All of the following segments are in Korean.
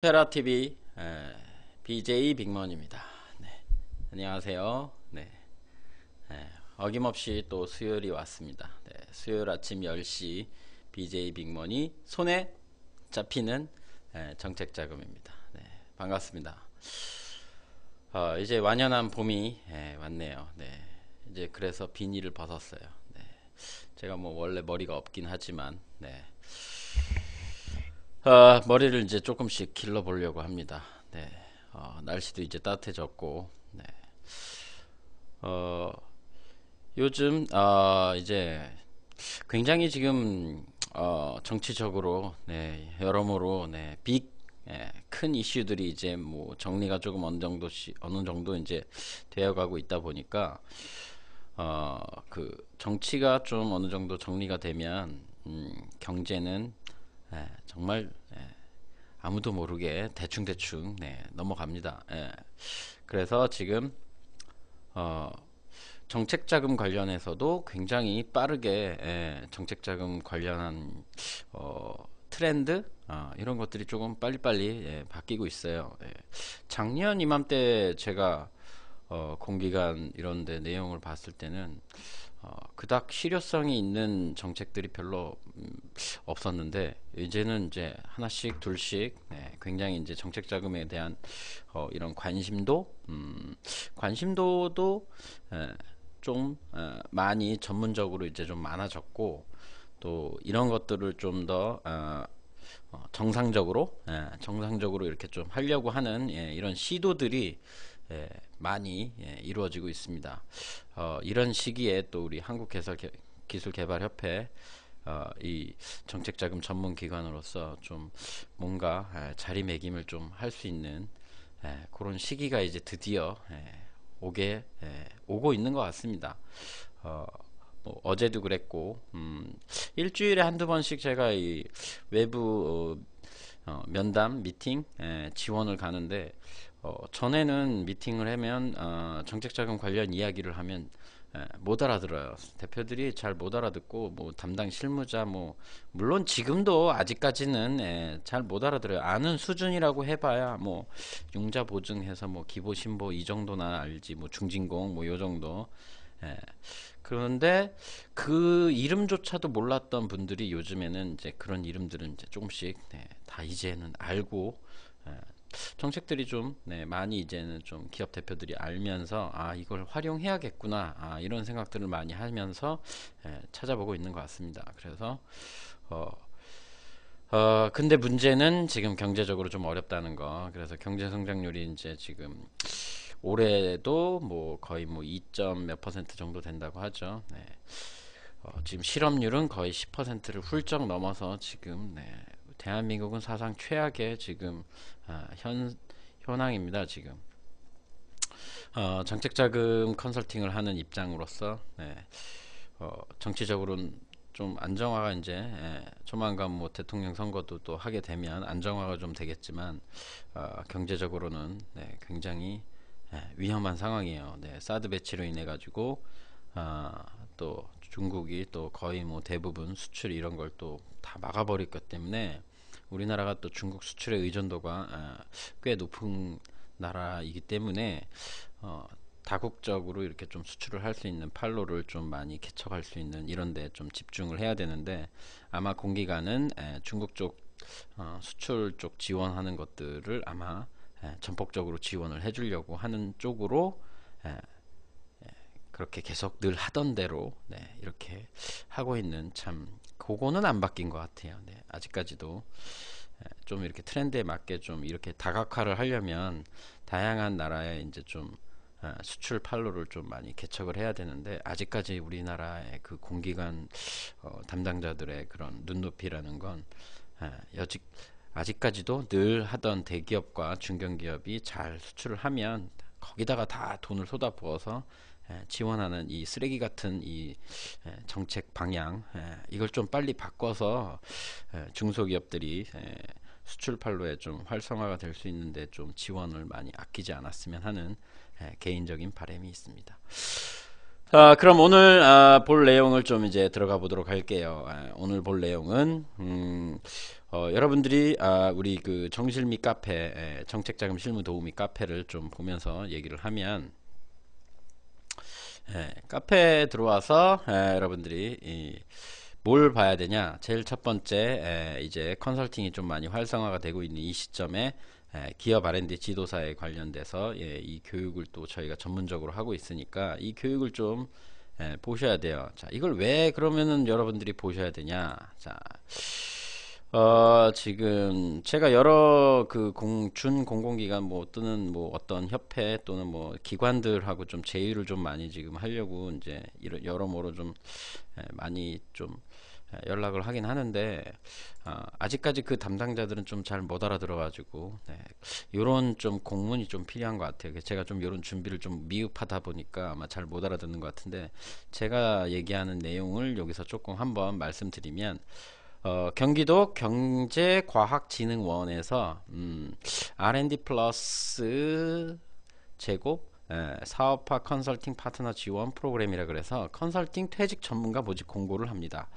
페라TV BJ 빅먼입니다. 네, 안녕하세요. 네, 네, 어김없이 또 수요일이 왔습니다. 네. 수요일 아침 10시 BJ 빅먼이 손에 잡히는 정책자금입니다. 네. 반갑습니다. 어, 이제 완연한 봄이 왔네요. 네. 이제 그래서 비닐을 벗었어요. 제가 뭐 원래 머리가 없긴 하지만 어, 머리를 이제 조금씩 길러 보려고 합니다. 네. 어, 날씨도 이제 따뜻해졌고, 네. 어, 요즘 어, 이제 굉장히 지금 어, 정치적으로 네, 여러모로 네, 빅, 예, 큰 이슈들이 이제 뭐 정리가 조금 어느 정도씩 어느 정도 이제 되어가고 있다 보니까 어, 그 정치가 좀 어느 정도 정리가 되면 음, 경제는 예, 정말 예, 아무도 모르게 대충대충 네, 넘어갑니다. 예, 그래서 지금 어, 정책자금 관련해서도 굉장히 빠르게 예, 정책자금 관련한 어, 트렌드 어, 이런 것들이 조금 빨리빨리 예, 바뀌고 있어요. 예. 작년 이맘때 제가 어, 공기관 이런데 내용을 봤을 때는 어, 그닥 실효성이 있는 정책들이 별로 음, 없었는데 이제는 이제 하나씩 둘씩 네, 굉장히 이제 정책 자금에 대한 어, 이런 관심도 음, 관심도도 에, 예, 좀 에, 어, 많이 전문적으로 이제 좀 많아졌고 또 이런 것들을 좀 더 어, 어, 정상적으로 에, 예, 정상적으로 이렇게 좀 하려고 하는 예, 이런 시도들이 예, 많이 예, 이루어지고 있습니다. 어, 이런 시기에 또 우리 한국기술개발협회 어, 이 정책자금 전문기관으로서 좀 뭔가 예, 자리매김을 좀 할 수 있는 예, 그런 시기가 이제 드디어 예, 오게 예, 오고 있는 것 같습니다. 어, 뭐 어제도 그랬고 음, 일주일에 한두 번씩 제가 이 외부 어, 어, 면담 미팅 에, 예, 지원을 가는데 어, 전에는 미팅을 하면 어, 정책자금 관련 이야기를 하면 에, 예, 못 알아들어요. 대표들이 잘 못 알아듣고 뭐 담당 실무자 뭐 물론 지금도 아직까지는 예, 잘못 알아들어요. 아는 수준이라고 해봐야 뭐 융자 보증해서 뭐 기보 신보 이 정도나 알지 뭐 중진공 뭐요 정도. 에. 예. 그런데 그 이름조차도 몰랐던 분들이 요즘에는 이제 그런 이름들은 이제 조금씩 네, 다 이제는 알고 예, 정책들이 좀 네, 많이 이제는 좀 기업 대표들이 알면서 아 이걸 활용해야겠구나 아, 이런 생각들을 많이 하면서 예, 찾아보고 있는 것 같습니다. 그래서 어, 어, 근데 문제는 지금 경제적으로 좀 어렵다는 거. 그래서 경제 성장률이 이제 지금 올해도 뭐 거의 뭐 2. 몇 퍼센트 정도 된다고 하죠. 네. 어, 지금 실업률은 거의 10%를 훌쩍 넘어서 지금 네. 대한민국은 사상 최악의 지금 아, 현 현황입니다. 지금 어, 정책자금 컨설팅을 하는 입장으로서 네, 어, 정치적으로는 좀 안정화가 이제 예, 조만간 뭐 대통령 선거도 또 하게 되면 안정화가 좀 되겠지만 어, 경제적으로는 네, 굉장히 예, 위험한 상황이에요. 네, 사드 배치로 인해 가지고 중국이 또 거의 뭐 대부분 수출 이런 걸 또 다 막아버릴 것 때문에 우리나라가 또 중국 수출의 의존도가 아, 꽤 높은 나라이기 때문에 어, 다국적으로 이렇게 좀 수출을 할 수 있는 팔로를 좀 많이 개척할 수 있는 이런데 좀 집중을 해야 되는데 아마 공기관은 에, 중국 쪽 어, 수출 쪽 지원하는 것들을 아마 에, 전폭적으로 지원을 해주려고 하는 쪽으로 에, 그렇게 계속 늘 하던 대로 네, 이렇게 하고 있는 참 그거는 안 바뀐 것 같아요. 네, 아직까지도 좀 이렇게 트렌드에 맞게 좀 이렇게 다각화를 하려면 다양한 나라에 이제 좀 아, 수출 판로를 좀 많이 개척을 해야 되는데 아직까지 우리나라의 그 공기관 어, 담당자들의 그런 눈높이라는 건 아, 여직 아직까지도 늘 하던 대기업과 중견기업이 잘 수출을 하면 거기다가 다 돈을 쏟아부어서 예, 지원하는 이 쓰레기 같은 이 예, 정책 방향 예, 이걸 좀 빨리 바꿔서 중소기업들이 수출팔로에 좀 활성화가 될 수 있는데 좀 지원을 많이 아끼지 않았으면 하는 개인적인 바람이 있습니다. 아, 그럼 오늘 아, 볼 내용을 좀 이제 들어가 보도록 할게요. 오늘 볼 내용은 음, 어, 여러분들이 아, 우리 그 정실미 카페 정책자금 실무 도우미 카페를 좀 보면서 얘기를 하면 예, 카페에 들어와서 예, 여러분들이 이, 뭘 봐야 되냐 제일 첫 번째 예, 이제 컨설팅이 좀 많이 활성화가 되고 있는 이 시점에 예, 기업 R&D 지도사에 관련돼서 예, 이 교육을 또 저희가 전문적으로 하고 있으니까 이 교육을 좀 예, 보셔야 돼요 자 이걸 왜 그러면은 여러분들이 보셔야 되냐 자 어, 지금 제가 여러 그 공, 준 공공기관 뭐 또는 뭐 어떤 협회 또는 뭐 기관들하고 좀 제휴를 좀 많이 지금 하려고 이제 이런 여러모로 좀 예, 많이 좀 예, 연락을 하긴 하는데 어, 아직까지 그 담당자들은 좀 잘 못 알아들어가지고 네, 이런 좀 공문이 좀 필요한 것 같아요. 제가 좀 이런 준비를 좀 미흡하다 보니까 아마 잘 못 알아듣는 것 같은데 제가 얘기하는 내용을 여기서 조금 한번 말씀드리면 어, 경기도 경제과학진흥원에서 음, R&D 플러스 제곱 에, 예, 사업화 컨설팅 파트너 지원 프로그램이라 그래서 컨설팅 퇴직 전문가 모집 공고를 합니다.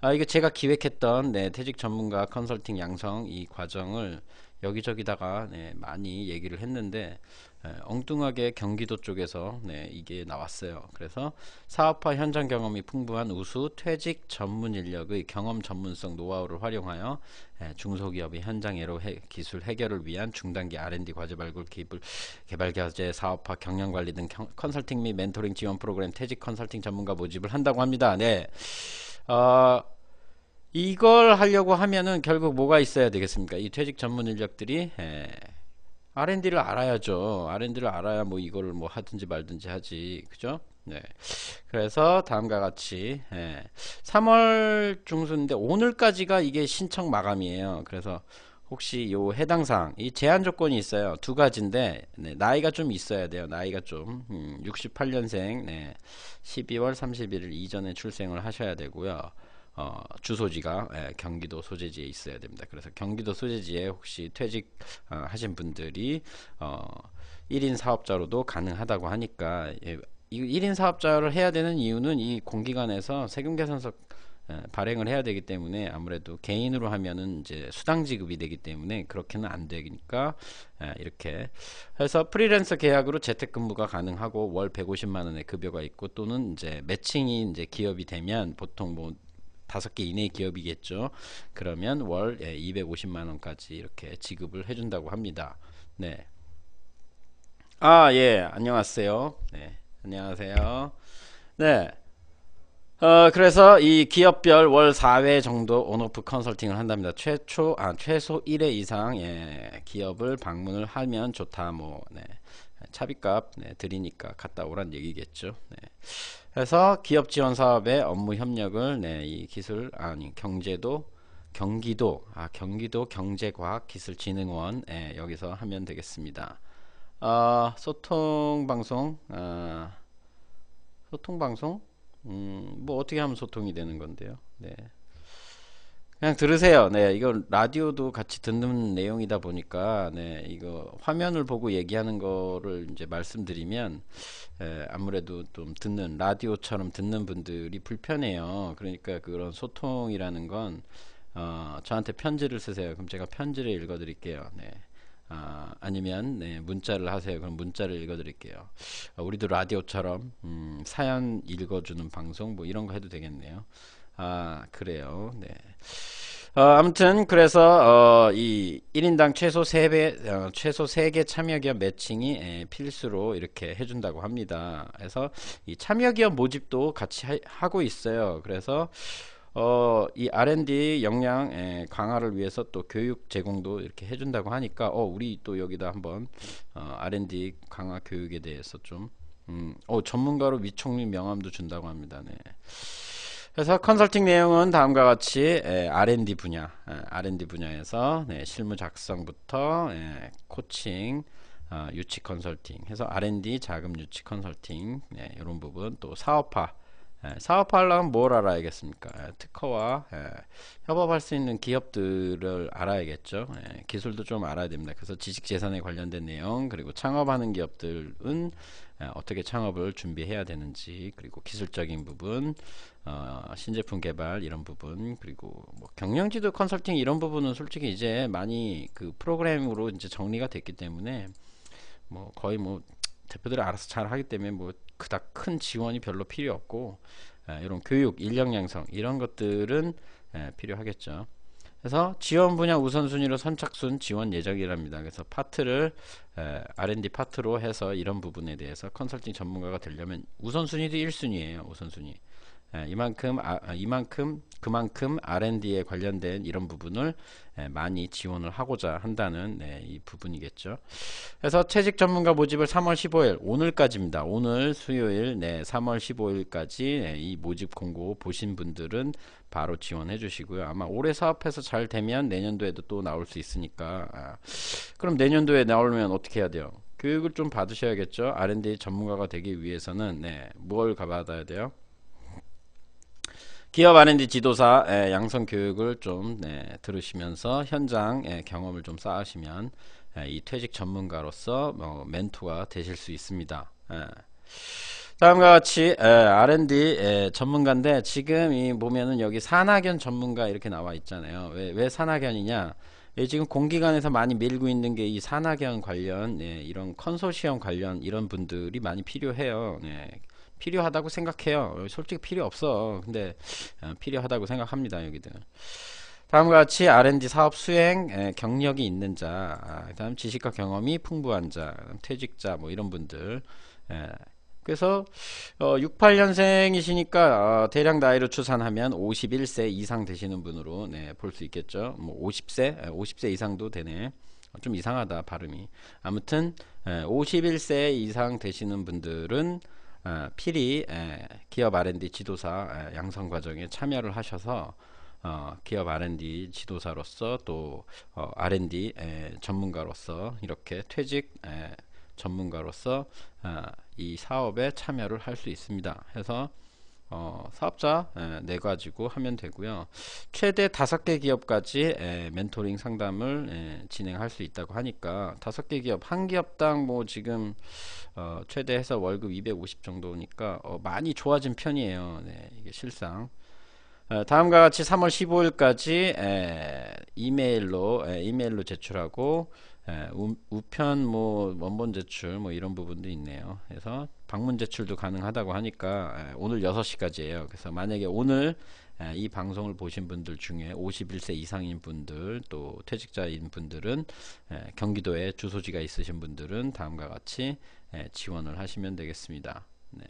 아, 이거 제가 기획했던 네, 퇴직 전문가 컨설팅 양성 이 과정을 여기저기다가 네, 많이 얘기를 했는데 예, 엉뚱하게 경기도 쪽에서 네, 이게 나왔어요. 그래서 사업화 현장 경험이 풍부한 우수 퇴직 전문 인력의 경험 전문성 노하우를 활용하여 예, 중소기업의 현장 예로 기술 해결을 위한 중단기 R&D 과제 발굴 기술 개발 과제 사업화 경영 관리 등 컨설팅 및 멘토링 지원 프로그램 퇴직 컨설팅 전문가 모집을 한다고 합니다. 네. 어, 이걸 하려고 하면은 결국 뭐가 있어야 되겠습니까? 이 퇴직 전문 인력들이 에, 예, R&D를 알아야죠. R&D를 알아야 뭐 이거를 뭐 하든지 말든지 하지. 그죠? 네. 그래서 다음과 같이 예. 3월 중순인데 오늘까지가 이게 신청 마감이에요. 그래서 혹시 요 해당 사항 이 제한 조건이 있어요. 두 가지인데 네. 나이가 좀 있어야 돼요. 나이가 좀 음, 68년생 네. 12월 31일 이전에 출생을 하셔야 되고요. 어, 주소지가 예, 경기도 소재지에 있어야 됩니다. 그래서 경기도 소재지에 혹시 퇴직하신 어, 분들이 어, 1인 사업자로도 가능하다고 하니까 예, 이 1인 사업자를 해야 되는 이유는 이 공기관에서 세금 계산서 예, 발행을 해야 되기 때문에 아무래도 개인으로 하면은 이제 수당 지급이 되기 때문에 그렇게는 안 되니까 예, 이렇게 해서 프리랜서 계약으로 재택근무가 가능하고 월 150만 원의 급여가 있고 또는 이제 매칭이 이제 기업이 되면 보통 뭐 다섯 개 이내 기업이겠죠. 그러면 월 예, 250만 원까지 이렇게 지급을 해준다고 합니다. 네. 아, 예. 안녕하세요. 네. 안녕하세요. 네. 어, 그래서 이 기업별 월 4회 정도 온오프 컨설팅을 한답니다. 최초, 아, 최소 1회 이상, 예, 기업을 방문을 하면 좋다, 뭐, 네. 차비값, 네, 드리니까 갔다 오란 얘기겠죠. 네. 그래서 기업 지원 사업의 업무 협력을 네, 이 기술 아니 경제도 경기도 아 경기도 경제과학기술진흥원 예, 여기서 하면 되겠습니다. 어, 소통 방송 어, 소통 방송 음, 뭐 어떻게 하면 소통이 되는 건데요. 네. 그냥 들으세요. 네, 이거 라디오도 같이 듣는 내용이다 보니까 네, 이거 화면을 보고 얘기하는 거를 이제 말씀드리면 에, 아무래도 좀 듣는 라디오처럼 듣는 분들이 불편해요. 그러니까 그런 소통이라는 건 어, 저한테 편지를 쓰세요. 그럼 제가 편지를 읽어드릴게요. 네. 아, 아니면 네, 문자를 하세요. 그럼 문자를 읽어드릴게요. 아, 우리도 라디오처럼 음, 사연 읽어주는 방송 뭐 이런 거 해도 되겠네요. 아 그래요 네 어, 아무튼 그래서 어, 이 1인당 최소 3배 어, 최소 3개 참여 기업 매칭이 에, 예, 필수로 이렇게 해준다고 합니다. 그래서 이 참여 기업 모집도 같이 하, 고 있어요. 그래서 어, 이 R&D 역량 에, 예, 강화를 위해서 또 교육 제공도 이렇게 해준다고 하니까 어, 우리 또 여기다 한번 어, R&D 강화 교육에 대해서 좀 음, 어, 전문가로 위총리 명함도 준다고 합니다. 네. 그래서 컨설팅 내용은 다음과 같이 예, R&D 분야, 예, R&D 분야에서 네, 실무 작성부터 예, 코칭, 어, 유치 컨설팅 해서 R&D 자금 유치 컨설팅 이런 네, 부분 또 사업화 예, 사업하려면 뭘 알아야겠습니까? 예, 특허와 예, 협업할 수 있는 기업들을 알아야겠죠. 기술도 좀 알아야 됩니다. 그래서 지식재산에 관련된 내용, 그리고 창업하는 기업들은 어떻게 창업을 준비해야 되는지, 그리고 기술적인 부분, 어, 신제품 개발 이런 부분, 그리고 뭐 경영지도 컨설팅 이런 부분은 솔직히 이제 많이 그 프로그램으로 이제 정리가 됐기 때문에 뭐 거의 뭐 대표들이 알아서 잘 하기 때문에 뭐 그닥 큰 지원이 별로 필요 없고 에, 예, 이런 교육, 인력 양성 이런 것들은 에, 예, 필요하겠죠. 그래서 지원 분야 우선순위로 선착순 지원 예정이랍니다. 그래서 파트를 에, 예, R&D 파트로 해서 이런 부분에 대해서 컨설팅 전문가가 되려면 우선순위도 1순위예요. 우선순위. 예, 이만큼 아, 아, 이만큼 그만큼 R&D에 관련된 이런 부분을 예, 많이 지원을 하고자 한다는 네, 이 부분이겠죠. 그래서 채직 전문가 모집을 3월 15일 오늘까지입니다. 오늘 수요일 네, 3월 15일까지 네, 이 모집 공고 보신 분들은 바로 지원해 주시고요. 아마 올해 사업해서 잘 되면 내년도에도 또 나올 수 있으니까 아, 그럼 내년도에 나오면 어떻게 해야 돼요? 교육을 좀 받으셔야겠죠. R&D 전문가가 되기 위해서는 네, 뭘 받아야 돼요? 기업 R&D 지도사 예, 양성 교육을 좀 네, 들으시면서 현장 예, 경험을 좀 쌓으시면 예, 이 퇴직 전문가로서 뭐, 멘토가 되실 수 있습니다. 예. 다음과 같이 예, R&D 예, 전문가인데 지금 이 보면은 여기 산학연 전문가 이렇게 나와 있잖아요. 왜, 왜 산학연이냐? 예, 지금 공기관에서 많이 밀고 있는 게 이 산학연 관련 예, 이런 컨소시엄 관련 이런 분들이 많이 필요해요. 예. 필요하다고 생각해요. 솔직히 필요 없어. 근데 어, 필요하다고 생각합니다. 여기들. 다음과 같이 R&D 사업 수행 경력이 있는 자, 아, 그다음 지식과 경험이 풍부한 자, 퇴직자 뭐 이런 분들. 그래서 어, 68년생이시니까 어, 대략 나이로 추산하면 51세 이상 되시는 분으로 네, 볼 수 있겠죠. 뭐 50세, 50세 이상도 되네. 어, 좀 이상하다 발음이. 아무튼 에, 51세 이상 되시는 분들은 어, 필히 기업 R&D 지도사 양성 과정에 참여를 하셔서 어, 기업 R&D 지도사로서 또 어, R&D 전문가로서 이렇게 퇴직 전문가로서 어, 이 사업에 참여를 할 수 있습니다. 해서 어, 사업자 에, 예, 내 네 가지고 하면 되고요. 최대 다섯 개 기업까지 에, 예, 멘토링 상담을 에, 예, 진행할 수 있다고 하니까 다섯 개 기업 한 기업당 뭐 지금 어, 최대 해서 월급 250 정도니까 어, 많이 좋아진 편이에요. 네, 이게 실상. 어, 다음과 같이 3월 15일까지 에, 이메일로 에, 이메일로 제출하고 우, 우편 뭐 원본 제출 뭐 이런 부분도 있네요. 그래서 방문 제출도 가능하다고 하니까 예, 오늘 6시까지예요. 그래서 만약에 오늘 예, 이 방송을 보신 분들 중에 51세 이상인 분들 또 퇴직자인 분들은 예, 경기도에 주소지가 있으신 분들은 다음과 같이 지원을 하시면 되겠습니다. 네.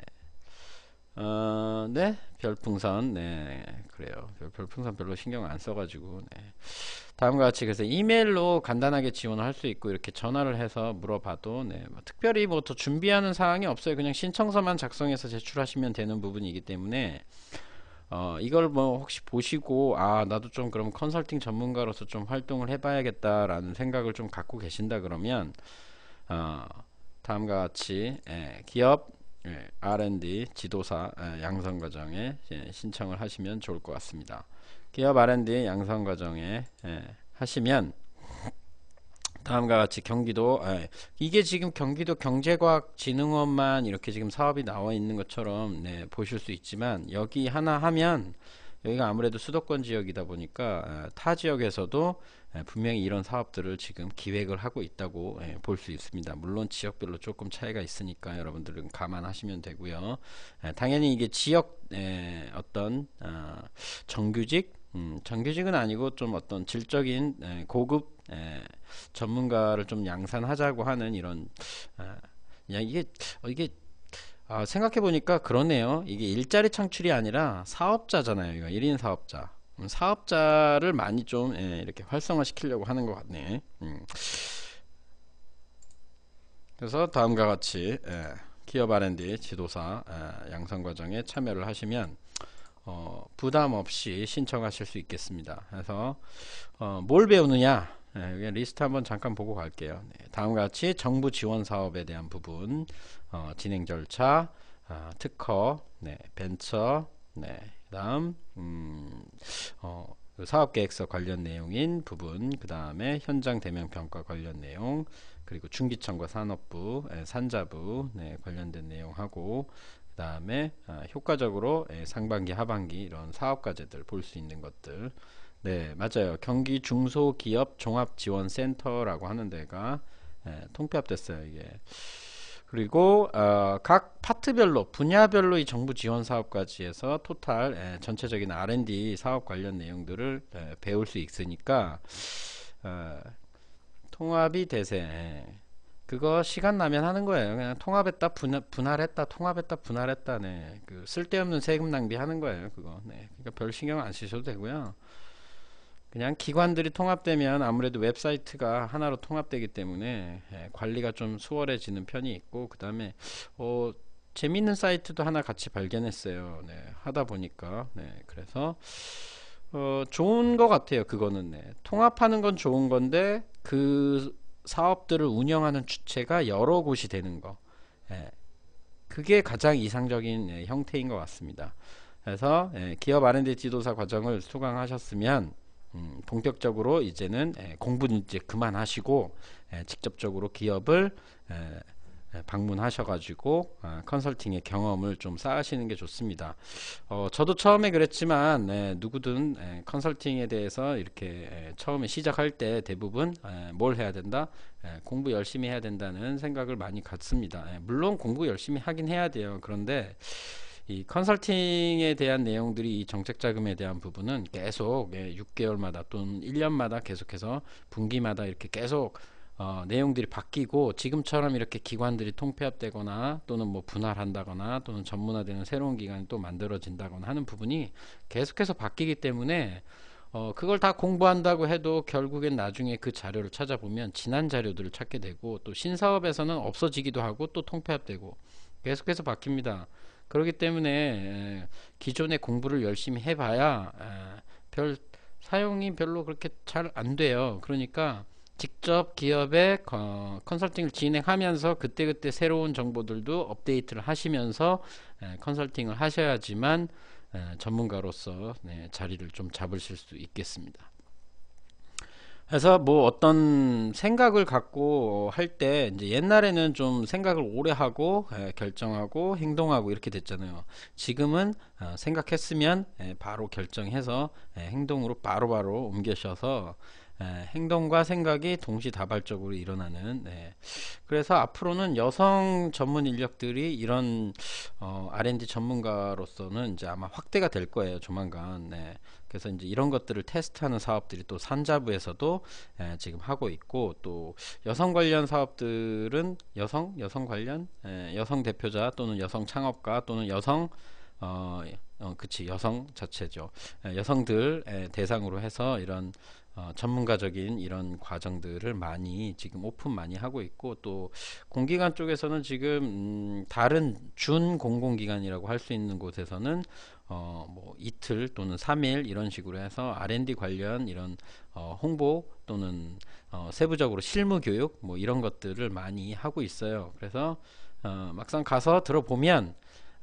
어, 네, 별풍선, 네, 그래요. 별풍선 별로 신경 안 써가지고, 네. 다음과 같이 그래서 이메일로 간단하게 지원을 할 수 있고 이렇게 전화를 해서 물어봐도 네, 뭐 특별히 뭐 더 준비하는 사항이 없어요. 그냥 신청서만 작성해서 제출하시면 되는 부분이기 때문에 어, 이걸 뭐 혹시 보시고 아 나도 좀 그럼 컨설팅 전문가로서 좀 활동을 해봐야겠다라는 생각을 좀 갖고 계신다 그러면 어, 다음과 같이 예, 기업 예, R&D 지도사 예, 양성 과정에 예, 신청을 하시면 좋을 것 같습니다. 기업 R&D 양성 과정에 예, 하시면 다음과 같이 경기도 예, 이게 지금 경기도 경제과학진흥원만 이렇게 지금 사업이 나와 있는 것처럼 네, 보실 수 있지만 여기 하나 하면 여기가 아무래도 수도권 지역이다 보니까 아, 타 지역에서도 예, 분명히 이런 사업들을 지금 기획을 하고 있다고 예, 볼수 있습니다. 물론 지역별로 조금 차이가 있으니까 여러분들은 감안하시면 되고요. 예, 당연히 이게 지역 어떤 아, 정규직 음, 정규직은 아니고 좀 어떤 질적인 고급 전문가를 좀 양산하자고 하는 이런 아, 이게 어, 이게 아, 생각해보니까 그러네요. 이게 일자리 창출이 아니라 사업자잖아요. 이거 1인 사업자. 사업자를 많이 좀 예, 이렇게 활성화시키려고 하는 것 같네. 음. 그래서 다음과 같이 예, 기업 R&D 지도사 예, 양성 과정에 참여를 하시면 어, 부담 없이 신청하실 수 있겠습니다. 그래서 어, 뭘 배우느냐? 네, 리스트 한번 잠깐 보고 갈게요. 네, 다음 같이 정부 지원 사업에 대한 부분, 어, 진행 절차, 어, 특허, 네, 벤처, 네, 그 다음 음, 어, 그 사업 계획서 관련 내용인 부분, 그 다음에 현장 대면 평가 관련 내용, 그리고 중기청과 산업부, 에, 예, 산자부 네, 관련된 내용하고 그 다음에 어, 아, 효과적으로 에, 예, 상반기, 하반기 이런 사업 과제들 볼 수 있는 것들. 네, 맞아요. 경기 중소기업 종합지원센터라고 하는 데가 예, 통폐합됐어요. 이게. 그리고 어, 각 파트별로 분야별로 이 정부 지원 사업까지 해서 토탈 예, 전체적인 R&D 사업 관련 내용들을 예, 배울 수 있으니까 어, 통합이 대세. 예. 그거 시간 나면 하는 거예요. 그냥 통합했다 분할, 분할했다 통합했다 분할했다 네. 그 쓸데없는 세금 낭비 하는 거예요. 그거. 네. 그러니까 별 신경 안 쓰셔도 되고요. 그냥 기관들이 통합되면 아무래도 웹사이트가 하나로 통합되기 때문에 예, 관리가 좀 수월해지는 편이 있고 그 다음에 어, 재밌는 사이트도 하나 같이 발견했어요 네, 하다 보니까 네, 그래서 어, 좋은 것 같아요 그거는 네. 통합하는 건 좋은 건데 그 사업들을 운영하는 주체가 여러 곳이 되는 거 예, 그게 가장 이상적인 예, 형태인 것 같습니다 그래서 예, 기업 R&D 지도사 과정을 수강하셨으면 음, 본격적으로 이제는 공부 이제 그만하시고 직접적으로 기업을 방문하셔가지고 아, 컨설팅의 경험을 좀 쌓으시는 게 좋습니다. 어, 저도 처음에 그랬지만 에, 누구든 에, 컨설팅에 대해서 이렇게 에, 처음에 시작할 때 대부분 뭘 해야 된다? 공부 열심히 해야 된다는 생각을 많이 갖습니다. 물론 공부 열심히 하긴 해야 돼요. 그런데 이 컨설팅에 대한 내용들이 이 정책 자금에 대한 부분은 계속 예, 6개월마다 또는 1년마다 계속해서 분기마다 이렇게 계속 어, 내용들이 바뀌고 지금처럼 이렇게 기관들이 통폐합되거나 또는 뭐 분할한다거나 또는 전문화되는 새로운 기관이 또 만들어진다거나 하는 부분이 계속해서 바뀌기 때문에 어, 그걸 다 공부한다고 해도 결국엔 나중에 그 자료를 찾아보면 지난 자료들을 찾게 되고 또 신사업에서는 없어지기도 하고 또 통폐합되고 계속해서 바뀝니다. 그렇기 때문에 예, 기존의 공부를 열심히 해봐야 예, 별 사용이 별로 그렇게 잘 안 돼요. 그러니까 직접 기업의 컨설팅을 진행하면서 그때그때 새로운 정보들도 업데이트를 하시면서 예, 컨설팅을 하셔야지만 전문가로서 네, 자리를 좀 잡으실 수 있겠습니다. 그래서 뭐 어떤 생각을 갖고 할 때 이제 옛날에는 좀 생각을 오래 하고 예, 결정하고 행동하고 이렇게 됐잖아요. 지금은 어, 생각했으면 예, 바로 결정해서 예, 행동으로 바로바로 바로 옮겨셔서 행동과 생각이 동시다발적으로 일어나는 그래서 앞으로는 여성 전문 인력들이 이런 어, R&D 전문가로서는 이제 아마 확대가 될 거예요 조만간 네. 그래서 이제 이런 것들을 테스트하는 사업들이 또 산자부에서도 에, 예, 지금 하고 있고 또 여성 관련 사업들은 여성 여성 관련 에, 예, 여성 대표자 또는 여성 창업가 또는 여성 어, 어 그치 여성 자체죠 에, 예, 여성들 대상으로 해서 이런 어, 전문가적인 이런 과정들을 많이 지금 오픈 많이 하고 있고 또 공기관 쪽에서는 지금 음, 다른 준 공공기관이라고 할 수 있는 곳에서는 어, 뭐 이틀 또는 삼일 이런 식으로 해서 R&D 관련 이런 어, 홍보 또는 어, 세부적으로 실무 교육 뭐 이런 것들을 많이 하고 있어요. 그래서 어, 막상 가서 들어보면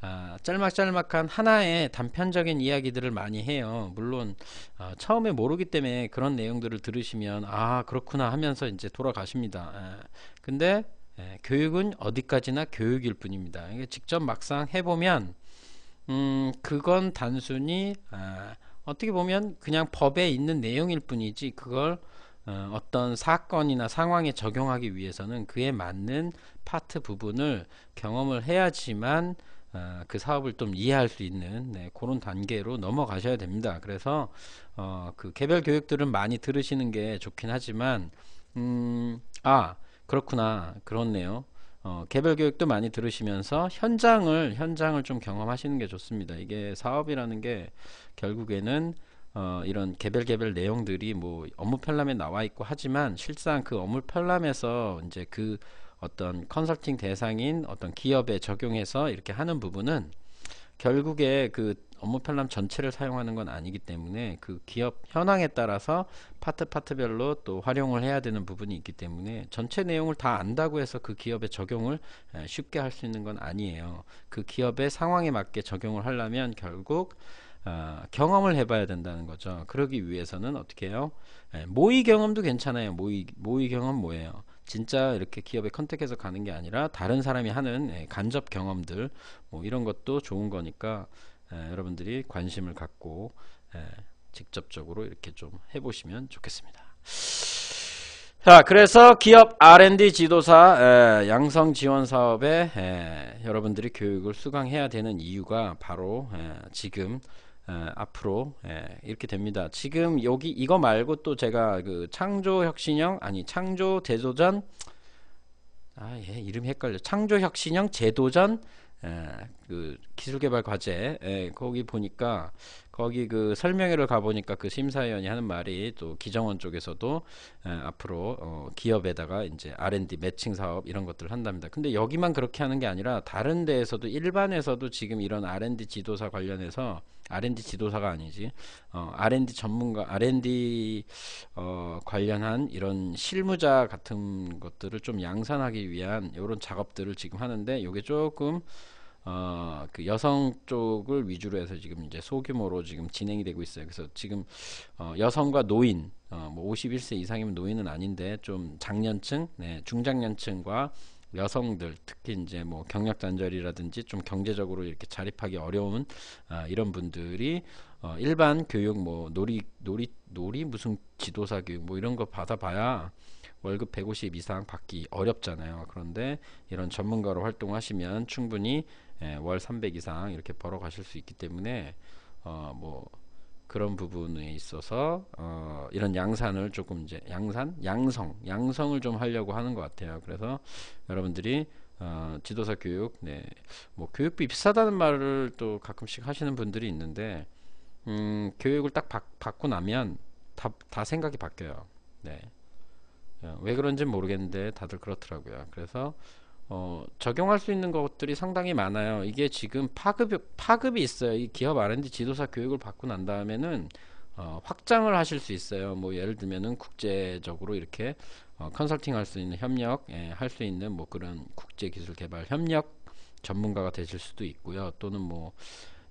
아, 짤막짤막한 하나의 단편적인 이야기들을 많이 해요. 물론 아, 처음에 모르기 때문에 그런 내용들을 들으시면 아 그렇구나 하면서 이제 돌아가십니다. 아, 근데 예, 교육은 어디까지나 교육일 뿐입니다. 직접 막상 해보면 음, 그건 단순히 아, 어떻게 보면 그냥 법에 있는 내용일 뿐이지 그걸 어, 어떤 사건이나 상황에 적용하기 위해서는 그에 맞는 파트 부분을 경험을 해야지만 아, 그 사업을 좀 이해할 수 있는 네, 그런 단계로 넘어가셔야 됩니다. 그래서 어, 그 개별 교육들은 많이 들으시는 게 좋긴 하지만 음, 아 그렇구나 그렇네요. 어, 개별 교육도 많이 들으시면서 현장을 현장을 좀 경험하시는 게 좋습니다. 이게 사업이라는 게 결국에는 어, 이런 개별 개별 내용들이 뭐 업무 편람에 나와 있고 하지만 실상 그 업무 편람에서 이제 그 어떤 컨설팅 대상인 어떤 기업에 적용해서 이렇게 하는 부분은 결국에 그 업무 편람 전체를 사용하는 건 아니기 때문에 그 기업 현황에 따라서 파트 파트별로 또 활용을 해야 되는 부분이 있기 때문에 전체 내용을 다 안다고 해서 그기업에 적용을 쉽게 할 수 있는 건 아니에요. 그 기업의 상황에 맞게 적용을 하려면 결국 어, 경험을 해봐야 된다는 거죠. 그러기 위해서는 어떻게 해요? 모의 경험도 괜찮아요. 모의, 모의 경험 뭐예요? 진짜 이렇게 기업에 컨택해서 가는 게 아니라 다른 사람이 하는 예, 간접 경험들 뭐 이런 것도 좋은 거니까 예, 여러분들이 관심을 갖고 예, 직접적으로 이렇게 좀 해보시면 좋겠습니다. 자, 그래서 기업 R&D 지도사 양성 지원 사업에 여러분들이 교육을 수강해야 되는 이유가 바로 지금 에, 앞으로 에, 이렇게 됩니다. 지금 여기 이거 말고 또 제가 그 창조 혁신형 아니 창조 제도전 아 예 이름 헷갈려 창조 혁신형 제도전 에, 그 기술개발 과제 에, 거기 보니까 거기 그 설명회를 가보니까 그 심사위원이 하는 말이 또 기정원 쪽에서도 에, 앞으로 어, 기업에다가 이제 R&D 매칭 사업 이런 것들을 한답니다. 근데 여기만 그렇게 하는 게 아니라 다른 데에서도 일반에서도 지금 이런 R&D 지도사 관련해서 R&D 지도사가 아니지 어, R&D 전문가 R&D 어, 관련한 이런 실무자 같은 것들을 좀 양산하기 위한 이런 작업들을 지금 하는데 이게 조금 어, 그 여성 쪽을 위주로 해서 지금 이제 소규모로 지금 진행이 되고 있어요. 그래서 지금 어, 여성과 노인, 어, 뭐 51세 이상이면 노인은 아닌데 좀 장년층, 네, 중장년층과 여성들 특히 이제 뭐 경력 단절이라든지 좀 경제적으로 이렇게 자립하기 어려운 아, 이런 분들이 어, 일반 교육 뭐 놀이 놀이 놀이 무슨 지도사 교육 뭐 이런 거 받아봐야 월급 150 이상 받기 어렵잖아요. 그런데 이런 전문가로 활동하시면 충분히 예, 월300 이상 이렇게 벌어 가실 수 있기 때문에 어, 뭐 그런 부분에 있어서 어, 이런 양산을 조금 이제 양산, 양성, 양성을 좀 하려고 하는 것 같아요. 그래서 여러분들이 어, 지도사 교육, 네, 뭐 교육비 비싸다는 말을 또 가끔씩 하시는 분들이 있는데 음, 교육을 딱 받, 고 나면 다, 다 생각이 바뀌어요. 네. 어, 왜 그런지 모르겠는데 다들 그렇더라고요. 그래서 어, 적용할 수 있는 것들이 상당히 많아요. 이게 지금 파급이, 파급이 있어요. 이 기업 R&D 지도사 교육을 받고 난 다음에는 어, 확장을 하실 수 있어요. 뭐 예를 들면은 국제적으로 이렇게 어, 컨설팅 할 수 있는 협력, 예, 할 수 있는 뭐 그런 국제 기술 개발 협력 전문가가 되실 수도 있고요. 또는 뭐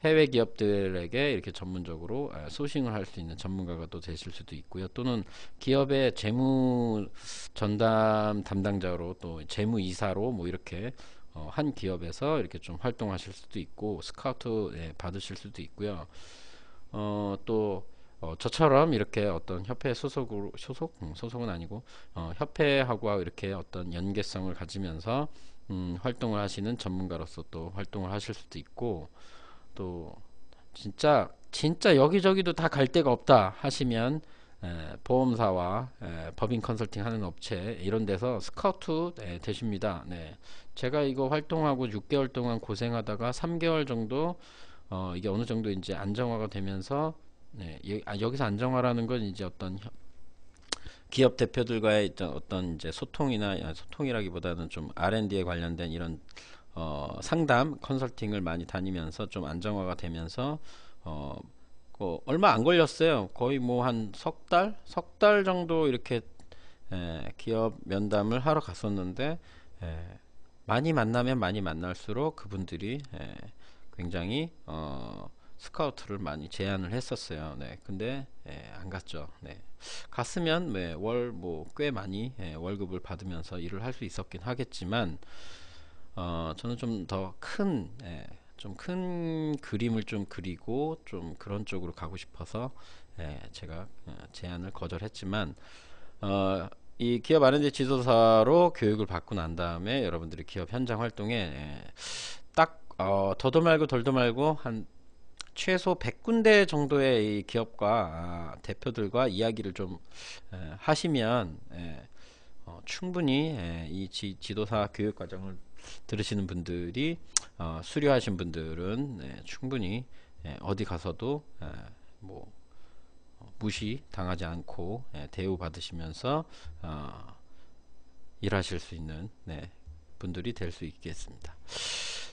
해외 기업들에게 이렇게 전문적으로 소싱을 할 수 있는 전문가가 또 되실 수도 있고요. 또는 기업의 재무 전담 담당자로 또 재무 이사로 뭐 이렇게 어, 한 기업에서 이렇게 좀 활동하실 수도 있고 스카우트 예, 받으실 수도 있고요. 어, 또 어, 저처럼 이렇게 어떤 협회 소속으로 소속 음, 소속은 아니고 어, 협회하고 이렇게 어떤 연계성을 가지면서 음, 활동을 하시는 전문가로서 또 활동을 하실 수도 있고 또 진짜 진짜 여기저기도 다 갈 데가 없다 하시면 에, 보험사와 에, 법인 컨설팅 하는 업체 이런 데서 스카우트 에, 되십니다. 네. 제가 이거 활동하고 6개월 동안 고생하다가 3개월 정도 어, 이게 어느 정도 이제 안정화가 되면서 네, 예, 아, 여기서 안정화라는 건 이제 어떤 기업 대표들과의 어떤 이제 소통이나 아, 소통이라기보다는 좀 R&D에 관련된 이런 어, 상담 컨설팅을 많이 다니면서 좀 안정화가 되면서 어, 어 얼마 안 걸렸어요. 거의 뭐 한 석 달, 석 달 정도 이렇게 에, 예, 기업 면담을 하러 갔었는데 에, 예, 많이 만나면 많이 만날수록 그분들이 에, 예, 굉장히 어, 스카우트를 많이 제안을 했었어요. 네, 근데 에, 안 갔죠. 네, 갔으면 네, 월뭐 꽤 많이 에, 월급을 받으면서 일을 할 수 있었긴 하겠지만 어, 저는 좀 더큰 예, 좀큰 그림을 좀 그리고 좀 그런 쪽으로 가고 싶어서 예, 제가 어, 제안을 거절했지만 어, 이 기업 아는지 도사로 교육을 받고 난 다음에 여러분들이 기업 현장 활동에 예, 딱 어, 더도 말고 덜도 말고 한 최소 100군데 정도의 이 기업과 아, 대표들과 이야기를 좀 에, 예, 하시면 에, 예, 어, 충분히 에, 예, 이 지, 지도사 교육 과정을 들으시는 분들이 어, 수료하신 분들은 네, 충분히 예, 어디 가서도 예, 뭐 어, 무시 당하지 않고 예, 대우 받으시면서 어, 일하실 수 있는 네, 분들이 될 수 있겠습니다.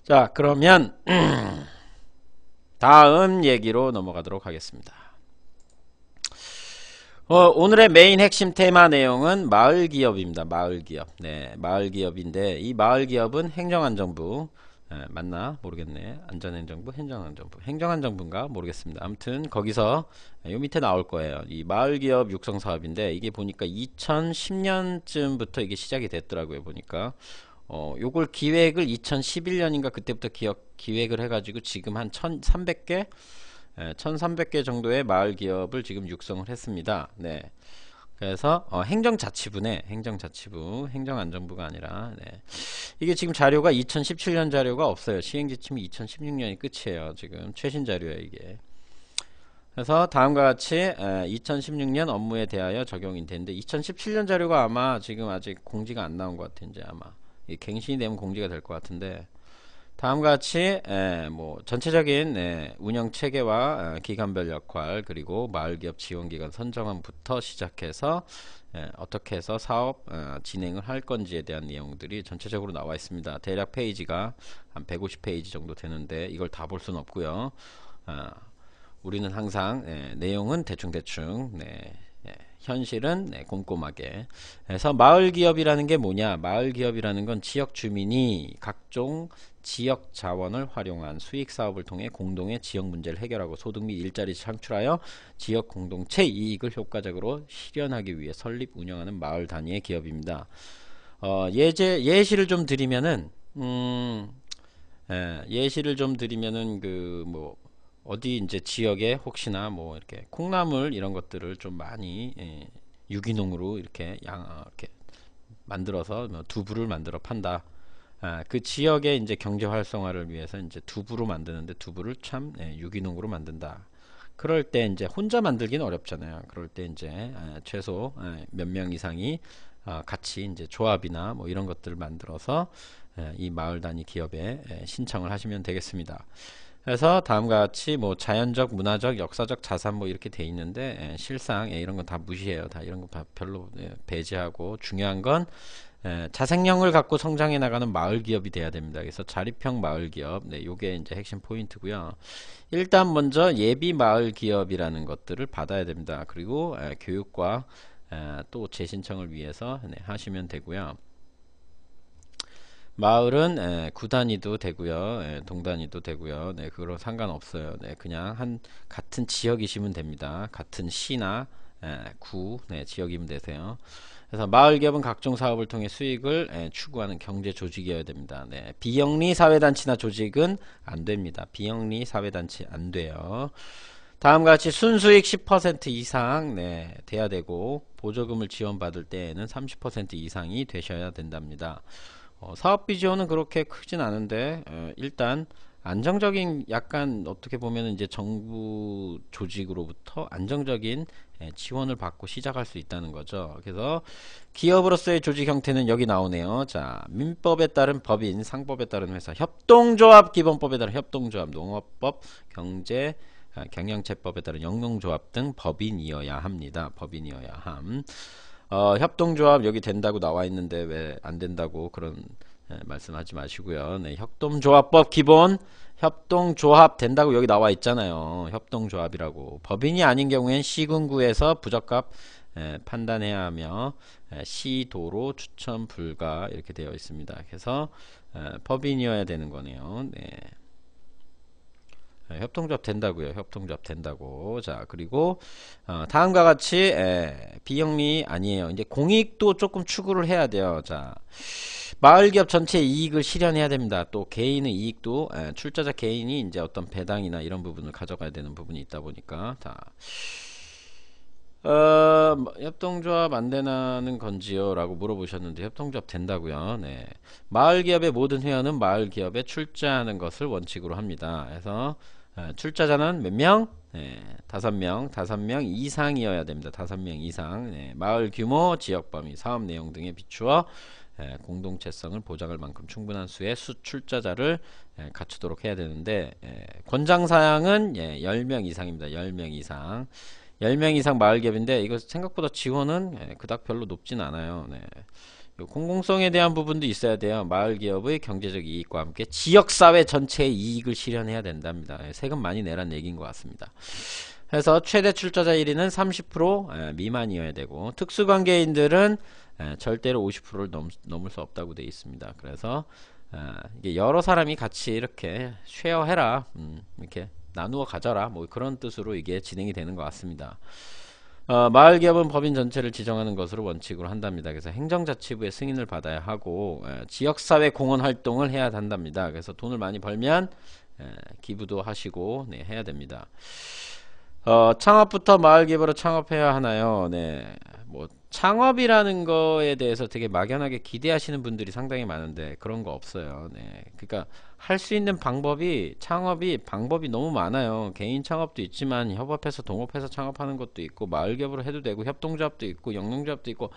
자 그러면 다음 얘기로 넘어가도록 하겠습니다. 어, 오늘의 메인 핵심 테마 내용은 마을 기업입니다. 마을 기업. 네, 마을 기업인데 이 마을 기업은 행정안정부 에, 네, 맞나 모르겠네. 안전행정부, 행정안정부, 행정안정부인가 모르겠습니다. 아무튼 거기서 네, 요 밑에 나올 거예요. 이 마을 기업 육성 사업인데 이게 보니까 2010년쯤부터 이게 시작이 됐더라고요. 보니까 어, 요걸 기획을 2011년인가 그때부터 기억, 기획을 해가지고 지금 한 1,300개 1300개 예, 정도의 마을 기업을 지금 육성을 했습니다. 네. 그래서 어, 행정자치부네 행정자치부 행정안전부가 아니라 네. 이게 지금 자료가 2017년 자료가 없어요 시행지침이 2016년이 끝이에요 지금 최신 자료예 이게 그래서 다음과 같이 에, 예, 2016년 업무에 대하여 적용이 되는데 2017년 자료가 아마 지금 아직 공지가 안 나온 것 같아 이 아마 갱신이 되면 공지가 될 것 같은데 다음과 같이 에, 예, 뭐 전체적인 에, 예, 운영 체계와 에, 예, 기관별 역할 그리고 마을기업 지원기관 선정안부터 시작해서 어떻게 해서 사업 어, 진행을 할 건지에 대한 내용들이 전체적으로 나와 있습니다. 대략 페이지가 한 150페이지 정도 되는데 이걸 다 볼 수는 없고요. 아, 우리는 항상 내용은 대충대충 네, 현실은 네, 꼼꼼하게 그래서 마을 기업이라는 게 뭐냐 마을 기업이라는 건 지역 주민이 각종 지역 자원을 활용한 수익 사업을 통해 공동의 지역 문제를 해결하고 소득 및 일자리 창출하여 지역 공동체 이익을 효과적으로 실현하기 위해 설립 운영하는 마을 단위의 기업입니다. 어, 예제 예시를 좀 드리면은 음, 예, 시를좀 드리면은 그 뭐 어디 이제 지역에 혹시나 뭐 이렇게 콩나물 이런 것들을 좀 많이 예, 유기농으로 이렇게 양 아, 이렇게 만들어서 뭐 두부를 만들어 판다. 아, 그 지역의 이제 경제 활성화를 위해서 이제 두부로 만드는데 두부를 참 예, 유기농으로 만든다. 그럴 때 이제 혼자 만들기는 어렵잖아요. 그럴 때 이제 아, 최소 아, 몇명 이상이 아, 같이 이제 조합이나 뭐 이런 것들을 만들어서 예, 이 마을 단위 기업에 예, 신청을 하시면 되겠습니다. 그래서 다음과 같이 뭐 자연적, 문화적, 역사적 자산 뭐 이렇게 돼 있는데 예, 실상 예, 이런 건 다 무시해요. 다 이런 거 다 별로 예, 배제하고 중요한 건 예, 자생형을 갖고 성장해 나가는 마을 기업이 돼야 됩니다. 그래서 자립형 마을 기업, 네, 요게 이제 핵심 포인트고요. 일단 먼저 예비 마을 기업이라는 것들을 받아야 됩니다. 그리고 에, 예, 교육과 에, 예, 또 재신청을 위해서 네, 하시면 되고요. 마을은 에, 구단위도 되고요, 에, 동단위도 되고요. 네, 그거로 상관없어요. 네, 그냥 한 같은 지역이시면 됩니다. 같은 시나 예, 구 네, 지역이면 되세요. 그래서 마을 기업은 각종 사업을 통해 수익을 예, 추구하는 경제 조직이어야 됩니다. 네, 비영리 사회단체나 조직은 안 됩니다. 비영리 사회단체 안 돼요. 다음과 같이 순수익 10% 이상 네, 돼야 되고 보조금을 지원받을 때에는 30% 이상이 되셔야 된답니다. 어, 사업 비지원은 그렇게 크진 않은데 어, 일단 안정적인 약간 어떻게 보면 이제 정부 조직으로부터 안정적인 예, 지원을 받고 시작할 수 있다는 거죠. 그래서 기업으로서의 조직 형태는 여기 나오네요. 자, 민법에 따른 법인, 상법에 따른 회사, 협동조합 기본법에 따른 협동조합, 농업법, 경제 아, 경영체법에 따른 영농조합 등 법인이어야 합니다. 법인이어야 함. 어, 협동조합 여기 된다고 나와 있는데 왜 안 된다고 그런 예, 말씀하지 마시고요. 네, 협동조합법 기본 협동조합 된다고 여기 나와 있잖아요. 협동조합이라고 법인이 아닌 경우엔 시군구에서 부적합 예, 판단해야 하며 예, 시도로 추천 불가 이렇게 되어 있습니다. 그래서 예, 법인이어야 되는 거네요. 네. 네, 협동조합 된다고요. 협동조합 된다고. 자 그리고 어, 다음과 같이 에, 예, 비영리 아니에요. 이제 공익도 조금 추구를 해야 돼요. 자 마을기업 전체 이익을 실현해야 됩니다. 또 개인의 이익도 에, 예, 출자자 개인이 이제 어떤 배당이나 이런 부분을 가져가야 되는 부분이 있다 보니까 자. 어, 뭐 협동조합 안 되나는 건지요? 라고 물어보셨는데 협동조합 된다고요. 네. 마을기업의 모든 회원은 마을기업에 출자하는 것을 원칙으로 합니다. 그래서 아, 출자자는 몇 명? 네, 다섯 명 다섯 명 이상이어야 됩니다. 다섯 명 이상. 네, 마을 규모, 지역 범위, 사업 내용 등에 비추어 예, 공동체성을 보장할 만큼 충분한 수의 수출자자를 예, 갖추도록 해야 되는데 예, 권장사항은 예, 10명 이상입니다. 10명 이상 10명 이상 마을갭인데 이거 생각보다 지원은 예, 그닥 별로 높진 않아요. 네. 그 공공성에 대한 부분도 있어야 돼요. 마을 기업의 경제적 이익과 함께 지역사회 전체의 이익을 실현해야 된답니다. 예, 세금 많이 내란 얘기인 것 같습니다. 그래서 최대 출자자 1위는 30% 미만이어야 되고 특수관계인들은 예, 절대로 50%를 넘, 넘을 수 없다고 되어 있습니다. 그래서 예, 여러 사람이 같이 이렇게 쉐어해라 음, 이렇게 나누어 가져라 뭐 그런 뜻으로 이게 진행이 되는 것 같습니다. 어, 마을기업은 법인 전체를 지정하는 것으로 원칙으로 한답니다. 그래서 행정자치부의 승인을 받아야 하고 에, 예, 지역사회 공헌 활동을 해야 한답니다. 그래서 돈을 많이 벌면 에, 예, 기부도 하시고 네, 해야 됩니다. 어, 창업부터 마을기업으로 창업해야 하나요? 네, 뭐 창업이라는 거에 대해서 되게 막연하게 기대하시는 분들이 상당히 많은데 그런 거 없어요. 네, 그러니까 할수 있는 방법이 창업이 방법이 너무 많아요. 개인 창업도 있지만 협업해서 동업해서 창업하는 것도 있고 마을기업으로 해도 되고 협동조합도 있고 영농조합도 있고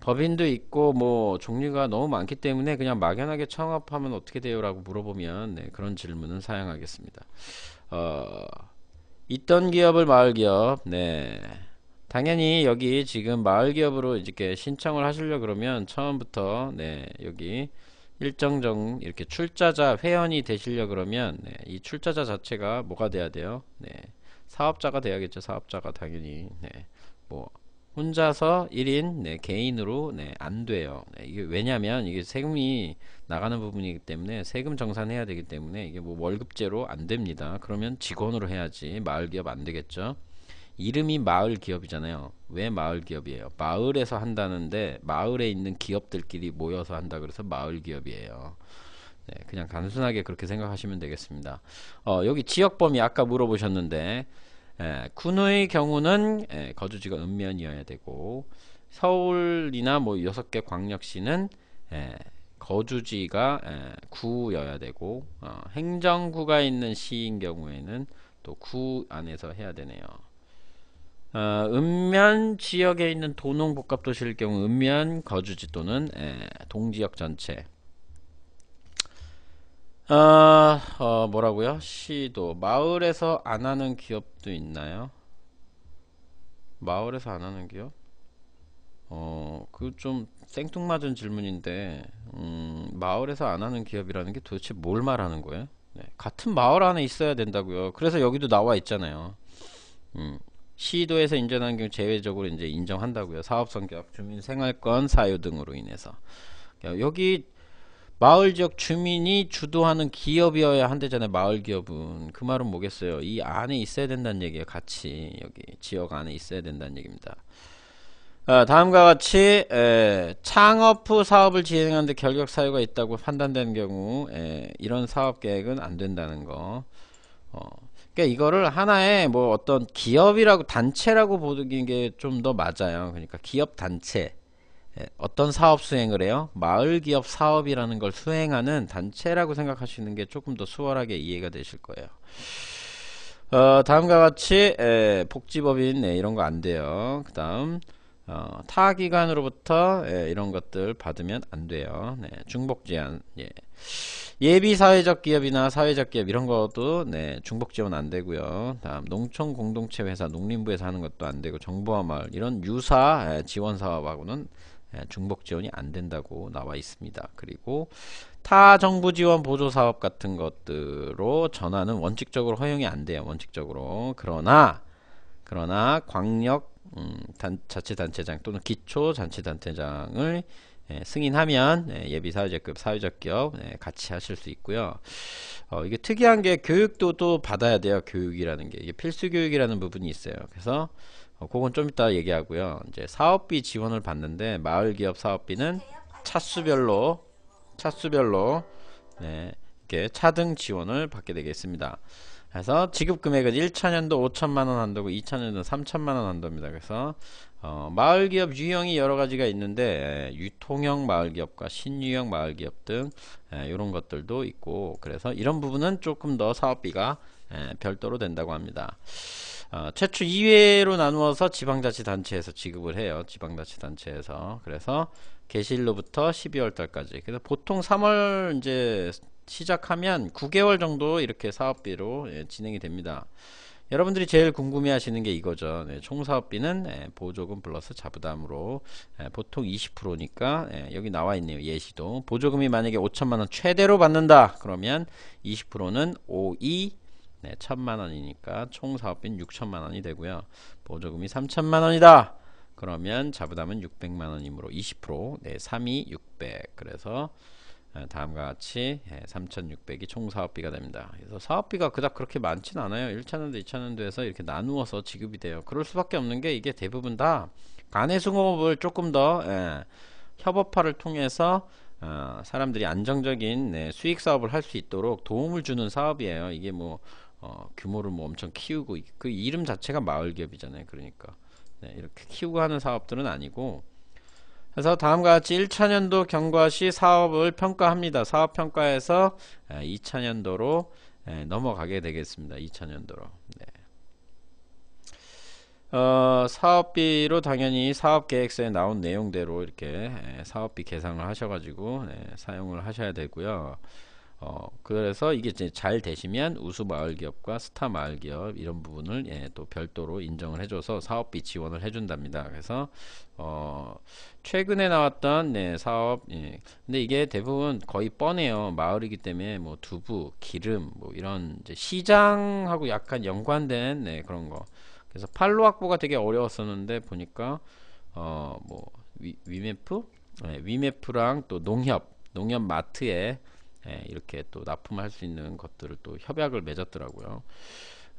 법인도 있고 뭐 종류가 너무 많기 때문에 그냥 막연하게 창업하면 어떻게 돼요라고 물어보면 네, 그런 질문은 사양하겠습니다. 어, 있던 기업을 마을기업 네. 당연히 여기 지금 마을기업으로 이렇게 신청을 하시려 그러면 처음부터 네 여기 일정 정 이렇게 출자자 회원이 되시려 그러면 네, 이 출자자 자체가 뭐가 돼야 돼요? 네, 사업자가 돼야겠죠. 사업자가 당연히 네, 뭐 혼자서 1인 네, 개인으로 네, 안 돼요. 네, 이게 왜냐하면 이게 세금이 나가는 부분이기 때문에 세금 정산해야 되기 때문에 이게 뭐 월급제로 안 됩니다. 그러면 직원으로 해야지 마을기업 안 되겠죠. 이름이 마을 기업이잖아요. 왜 마을 기업이에요? 마을에서 한다는데 마을에 있는 기업들끼리 모여서 한다 그래서 마을 기업이에요. 네, 그냥 단순하게 그렇게 생각하시면 되겠습니다. 어, 여기 지역 범위 아까 물어보셨는데 예, 군의 경우는 예, 거주지가 읍면이어야 되고 서울이나 뭐 여섯 개 광역시는 예, 거주지가 예, 구여야 되고 어, 행정구가 있는 시인 경우에는 또 구 안에서 해야 되네요. 어, 읍면 지역에 있는 도농 복합 도시일 경우 읍면 거주지 또는 에, 동지역 전체 아, 어, 뭐라고요? 시도 마을에서 안 하는 기업도 있나요? 마을에서 안 하는 기업? 어, 그 좀 생뚱맞은 질문인데 음, 마을에서 안 하는 기업이라는 게 도대체 뭘 말하는 거예요? 네, 같은 마을 안에 있어야 된다고요. 그래서 여기도 나와 있잖아요. 음. 시도에서 인정한 경우 제외적으로 이제 인정한다고요. 사업 성격, 주민 생활권 사유 등으로 인해서. 그러니까 여기 마을 지역 주민이 주도하는 기업이어야 한대잖아요. 마을 기업은 그 말은 뭐겠어요? 이 안에 있어야 된다는 얘기예요. 같이 여기 지역 안에 있어야 된다는 얘기입니다. 아, 다음과 같이 에, 창업 후 사업을 진행하는데 결격 사유가 있다고 판단되 경우 에, 이런 사업 계획은 안 된다는 거. 어. 그러니까 이거를 하나의 뭐 어떤 기업이라고 단체라고 보는 게 좀 더 맞아요. 그러니까 기업 단체 예, 어떤 사업 수행을 해요? 마을 기업 사업이라는 걸 수행하는 단체라고 생각하시는 게 조금 더 수월하게 이해가 되실 거예요. 어, 다음과 같이 에, 예, 복지법인 에, 예, 이런 거 안 돼요. 그 다음 어, 타기관으로부터 이런 것들 받으면 안 돼요. 네, 중복 제한 예. 예비 사회적 기업이나 사회적 기업 이런 것도 네, 중복 지원 안 되고요. 다음 농촌 공동체 회사 농림부에서 하는 것도 안 되고 정부와 마을 이런 유사 예, 지원 사업하고는 예, 중복 지원이 안 된다고 나와 있습니다. 그리고 타 정부 지원 보조 사업 같은 것들로 전환은 원칙적으로 허용이 안 돼요. 원칙적으로. 그러나 그러나 광역 음, 단, 자치단체장 또는 기초 자치단체장을 예, 승인하면 예, 비 사회자급 사회적격 예, 같이 하실 수 있고요. 어, 이게 특이한 게 교육도 또 받아야 돼요. 교육이라는 게 이게 필수 교육이라는 부분이 있어요. 그래서 어, 그건 좀 이따 얘기하고요. 이제 사업비 지원을 받는데 마을 기업 사업비는 차수별로 차수별로 네, 이렇게 차등 지원을 받게 되겠습니다. 그래서 지급 금액은 1차년도 5천만원 한도고 2차년도 3천만원 한도입니다. 그래서 어, 마을기업 유형이 여러 가지가 있는데 에, 유통형 마을기업과 신유형 마을기업 등 에, 이런 것들도 있고 그래서 이런 부분은 조금 더 사업비가 에, 별도로 된다고 합니다. 어, 최초 2회로 나누어서 지방자치단체에서 지급을 해요. 지방자치단체에서 그래서 개시일로부터 12월달까지. 그래서 보통 3월 이제 시작하면 9개월 정도 이렇게 사업비로 예, 진행이 됩니다. 여러분들이 제일 궁금해 하시는 게 이거죠. 네, 총사업비는 네, 보조금 플러스 자부담으로 네, 보통 20%니까 예, 여기 나와 있네요. 예시도. 보조금이 만약에 5천만원 최대로 받는다. 그러면 20%는 52 네, 1천만원이니까 총사업비는 6천만원이 되고요. 보조금이 3천만원이다. 그러면 자부담은 600만원이므로 20% 네, 3이 600 그래서 예, 다음과 같이 3600이 예, 총 사업비가 됩니다 그래서 사업비가 그닥 그렇게 많진 않아요 1차년도 2차년도에서 이렇게 나누어서 지급이 돼요 그럴 수밖에 없는 게 이게 대부분 다 간해수공업을 조금 더 예, 협업화를 통해서 어, 사람들이 안정적인 네, 수익 사업을 할 수 있도록 도움을 주는 사업이에요 이게 뭐 어, 규모를 뭐 엄청 키우고 그 이름 자체가 마을 기업이잖아요 그러니까 네, 이렇게 키우고 하는 사업들은 아니고 그래서 다음과 같이 1차년도 경과시 사업을 평가합니다. 사업평가에서 2차년도로 넘어가게 되겠습니다. 2차년도로 네. 어, 사업비로 당연히 사업계획서에 나온 내용대로 이렇게 사업비 계산을 하셔가지고 네, 사용을 하셔야 되고요. 어, 그래서 이게 이제 잘 되시면 우수 마을 기업과 스타 마을 기업 이런 부분을 예, 또 별도로 인정을 해줘서 사업비 지원을 해준답니다. 그래서 어, 최근에 나왔던 네, 사업 예. 근데 이게 대부분 거의 뻔해요. 마을이기 때문에 뭐 두부, 기름 뭐 이런 시장하고 약간 연관된 네, 그런 거. 그래서 팔로 확보가 되게 어려웠었는데 보니까 어, 뭐 위, 위메프, 네, 위메프랑 또 농협, 농협 마트에 예, 이렇게 또 납품할 수 있는 것들을 또 협약을 맺었더라고요.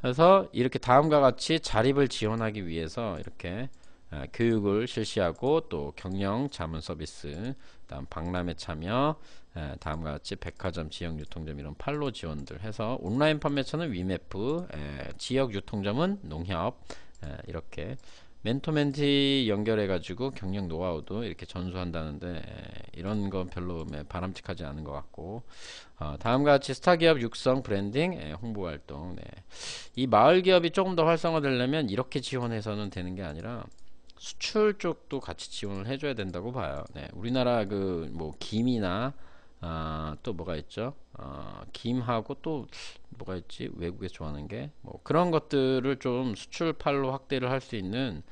그래서 이렇게 다음과 같이 자립을 지원하기 위해서 이렇게 아, 교육을 실시하고 또 경영 자문 서비스 다음 박람회 참여 아, 다음과 같이 백화점 지역 유통점 이런 팔로 지원들 해서 온라인 판매처는 위메프 에, 예, 지역 유통점은 농협 에, 이렇게 멘토멘티 연결해가지고 경력 노하우도 이렇게 전수한다는데 예, 이런 건 별로 바람직하지 않은 것 같고 어, 다음과 같이 스타기업 육성 브랜딩 예, 홍보활동 네. 이 마을기업이 조금 더 활성화되려면 이렇게 지원해서는 되는 게 아니라 수출 쪽도 같이 지원을 해줘야 된다고 봐요 네. 우리나라 그 뭐 김이나 아, 또 뭐가 있죠 어, 김하고 또 뭐가 있지 외국에서 좋아하는 게 뭐 그런 것들을 좀 수출팔로 확대를 할 수 있는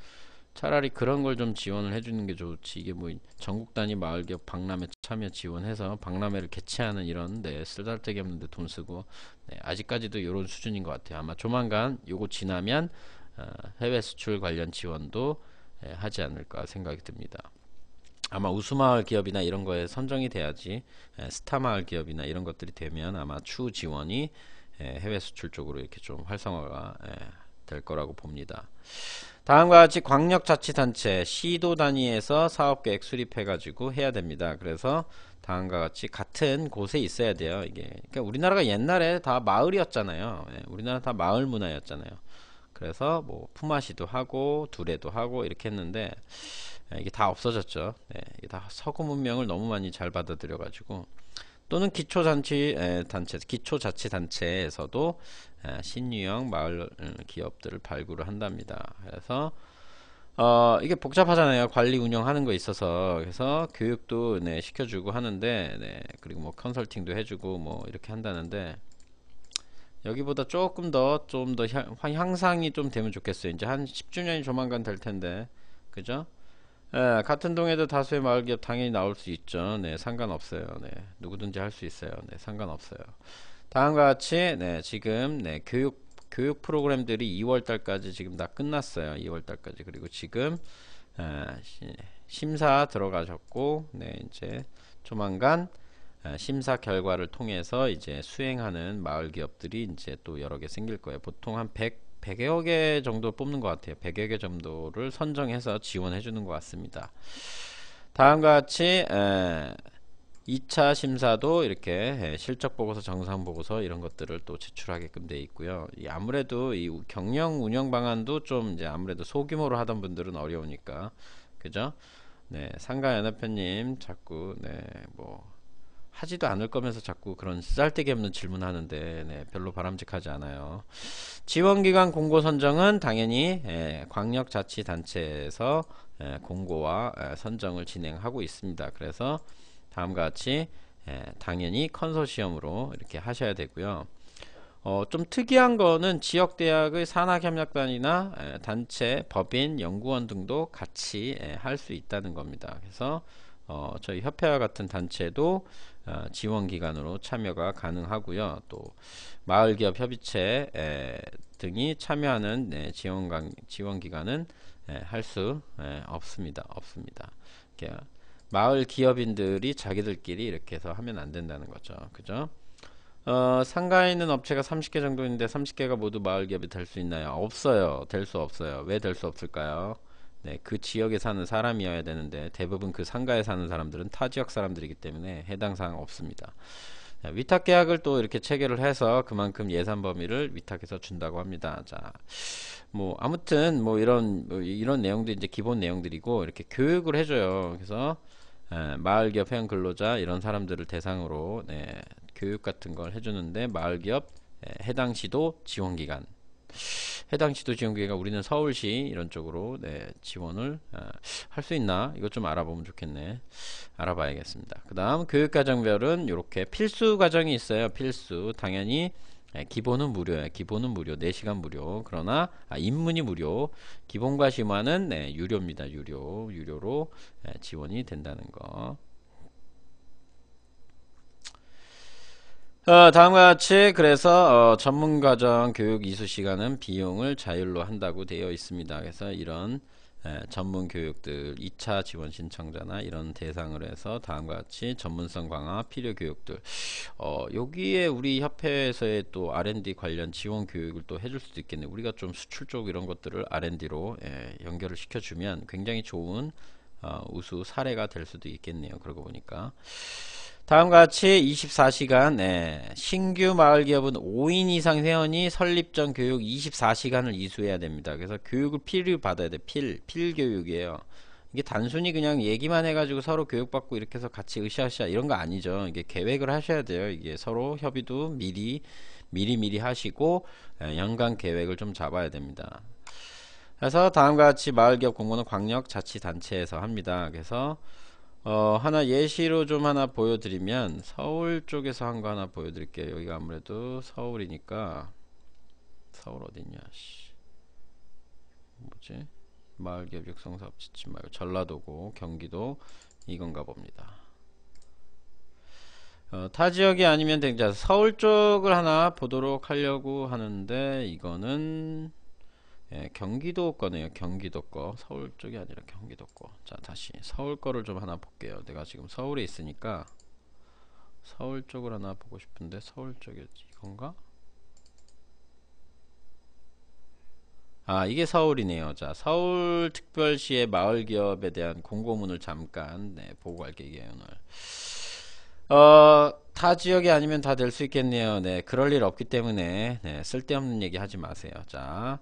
차라리 그런 걸 좀 지원을 해주는 게 좋지 이게 뭐 전국 단위 마을 기업 박람회 참여 지원해서 박람회를 개최하는 이런데 쓸데기 없는데 돈 쓰고 네, 아직까지도 이런 수준인 것 같아요 아마 조만간 요거 지나면 어, 해외 수출 관련 지원도 예, 하지 않을까 생각이 듭니다. 아마 우수마을 기업이나 이런 거에 선정이 돼야지 예, 스타마을 기업이나 이런 것들이 되면 아마 추후 지원이 예, 해외 수출 쪽으로 이렇게 좀 활성화가 예, 될 거라고 봅니다. 다음과 같이 광역자치단체 시도 단위에서 사업계획 수립해가지고 해야 됩니다. 그래서 다음과 같이 같은 곳에 있어야 돼요. 이게 그러니까 우리나라가 옛날에 다 마을이었잖아요. 예, 우리나라 다 마을 문화였잖아요. 그래서 뭐 품앗이도 하고 두레도 하고 이렇게 했는데 예, 이게 다 없어졌죠. 예, 이게 다 서구 문명을 너무 많이 잘 받아들여가지고 또는 기초잔치 단체 기초자치단체에서도 에, 신유형 마을 음, 기업들을 발굴을 한답니다. 그래서 어, 이게 복잡하잖아요. 관리 운영하는 거 있어서. 그래서 교육도 네, 시켜주고 하는데, 네, 그리고 뭐 컨설팅도 해주고 뭐 이렇게 한다는데, 여기보다 조금 더, 좀 더 향상이 좀 되면 좋겠어요. 이제 한 10주년이 조만간 될 텐데, 그죠? 예, 같은 동에도 다수의 마을기업 당연히 나올 수 있죠. 네, 상관없어요. 네, 누구든지 할 수 있어요. 네, 상관없어요. 다음과 같이 네, 지금 네, 교육 교육 프로그램들이 2월달까지 지금 다 끝났어요. 2월달까지 그리고 지금 아, 심사 들어가셨고 네, 이제 조만간 아, 심사 결과를 통해서 이제 수행하는 마을 기업들이 이제 또 여러 개 생길 거예요. 보통 한 100, 100여 개 정도 뽑는 것 같아요. 100여 개 정도를 선정해서 지원해 주는 것 같습니다. 다음과 같이 에, 2차 심사도 이렇게 실적 보고서, 정상 보고서 이런 것들을 또 제출하게끔 돼 있고요. 이 아무래도 이 경영 운영 방안도 좀 이제 아무래도 소규모로 하던 분들은 어려우니까 그죠? 네, 상가 연합회님 자꾸 네, 뭐 하지도 않을 거면서 자꾸 그런 쓸데기 없는 질문하는데 네, 별로 바람직하지 않아요. 지원기관 공고 선정은 당연히 예, 광역자치단체에서 예, 공고와 예, 선정을 진행하고 있습니다. 그래서 다음과 같이 예, 당연히 컨소시엄으로 이렇게 하셔야 되고요. 어, 좀 특이한 거는 지역 대학의 산학협력단이나 에, 예, 단체, 법인, 연구원 등도 같이 예, 할수 있다는 겁니다. 그래서 어, 저희 협회와 같은 단체도 어, 지원 기관으로 참여가 가능하고요. 또 마을 기업 협의체 등이 참여하는 네, 지원 기관은 할 수 없습니다. 없습니다. 마을 기업인들이 자기들끼리 이렇게 해서 하면 안 된다는 거죠. 그죠? 어, 상가에 있는 업체가 30개 정도 있는데 30개가 모두 마을 기업이 될 수 있나요? 없어요. 될 수 없어요. 왜 될 수 없을까요? 네, 그 지역에 사는 사람이어야 되는데 대부분 그 상가에 사는 사람들은 타 지역 사람들이기 때문에 해당 사항 없습니다. 자, 위탁 계약을 또 이렇게 체결을 해서 그만큼 예산 범위를 위탁해서 준다고 합니다. 자, 뭐 아무튼 뭐 이런 뭐 이런 내용도 이제 기본 내용들이고 이렇게 교육을 해줘요. 그래서 에, 예, 마을기업 회원 근로자 이런 사람들을 대상으로 네, 교육 같은 걸 해주는데 마을기업 예, 해당 시도 지원기간 해당 지도지원계가 우리는 서울시 이런 쪽으로 네, 지원을 아, 할수 있나 이것 좀 알아보면 좋겠네 알아봐야겠습니다 그 다음 교육과정별은 이렇게 필수 과정이 있어요 필수 당연히 예, 기본은 무료예 기본은 무료. 4시간 무료. 그러나 아, 입문이 무료. 기본과 심화는 네, 유료입니다. 유료. 유료로 예, 지원이 된다는 거. 어, 다음과 같이 그래서 어, 전문가정 교육 이수 시간은 비용을 자율로 한다고 되어 있습니다. 그래서 이런 예, 전문 교육들 2차 지원 신청자나 이런 대상을 해서 다음과 같이 전문성 강화 필요 교육들 어, 여기에 우리 협회에서의 또 R&D 관련 지원 교육을 또 해줄 수도 있겠네 우리가 좀 수출 쪽 이런 것들을 R&D로 예, 연결을 시켜주면 굉장히 좋은 어, 우수 사례가 될 수도 있겠네요 그러고 보니까 다음과 같이 24시간 네. 신규 마을 기업은 5인 이상 회원이 설립 전 교육 24시간을 이수해야 됩니다. 그래서 교육을 필요 받아야 돼. 필, 필 교육이에요. 이게 단순히 그냥 얘기만 해가지고 서로 교육받고 이렇게 해서 같이 으쌰으쌰 이런 거 아니죠. 이게 계획을 하셔야 돼요. 이게 서로 협의도 미리 미리 미리 하시고 네, 연간 계획을 좀 잡아야 됩니다. 그래서 다음과 같이 마을 기업 공모는 광역 자치단체에서 합니다. 그래서 어, 하나 예시로 좀 하나 보여드리면 서울 쪽에서 한 거 하나 보여드릴게요. 여기가 아무래도 서울이니까 서울 어디냐 씨. 뭐지? 마을기업 육성사업 지침 말고 전라도고 경기도 이건가 봅니다. 어, 타 지역이 아니면 되자 서울 쪽을 하나 보도록 하려고 하는데 이거는 예, 경기도 거네요. 경기도 거. 서울 쪽이 아니라 경기도 거. 자, 다시 서울 거를 좀 하나 볼게요. 내가 지금 서울에 있으니까 서울 쪽을 하나 보고 싶은데 서울 쪽이 었 이건가? 아, 이게 서울이네요. 자, 서울 특별시의 마을 기업에 대한 공고문을 잠깐 네, 보고 갈게요, 오늘. 어, 타 지역이 아니면 다 될 수 있겠네요. 네, 그럴 일 없기 때문에 네, 쓸데없는 얘기 하지 마세요. 자.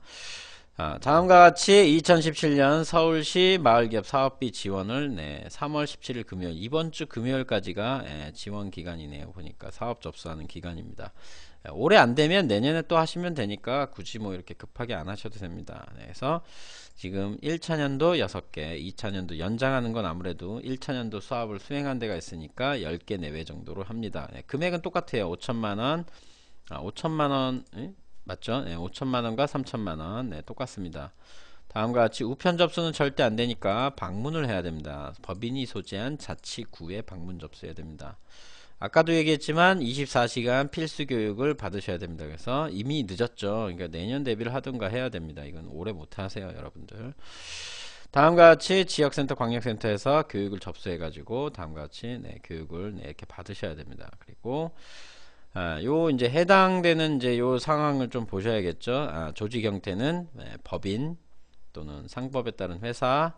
아, 다음과 같이 2017년 서울시 마을기업 사업비 지원을 네, 3월 17일 금요일 이번 주 금요일까지가 예, 지원 기간이네요. 보니까 사업 접수하는 기간입니다. 예, 올해 안 되면 내년에 또 하시면 되니까 굳이 뭐 이렇게 급하게 안 하셔도 됩니다. 네, 그래서 지금 1차년도 6개, 2차년도 연장하는 건 아무래도 1차년도 수업을 수행한 데가 있으니까 10개 내외 정도로 합니다. 네, 금액은 똑같아요. 5천만 원, 아, 5천만 원, 에? 맞죠? 네, 5천만 원과 3천만 원 네, 똑같습니다. 다음과 같이 우편 접수는 절대 안 되니까 방문을 해야 됩니다. 법인이 소재한 자치구에 방문 접수해야 됩니다. 아까도 얘기했지만 24시간 필수 교육을 받으셔야 됩니다. 그래서 이미 늦었죠. 그러니까 내년 대비를 하든가 해야 됩니다. 이건 오래 못 하세요, 여러분들. 다음과 같이 지역센터, 광역센터에서 교육을 접수해가지고 다음과 같이 네, 교육을 네, 이렇게 받으셔야 됩니다. 그리고 아, 요 이제 해당되는 이제 요 상황을 좀 보셔야겠죠. 아, 조직 형태는 네, 법인 또는 상법에 따른 회사,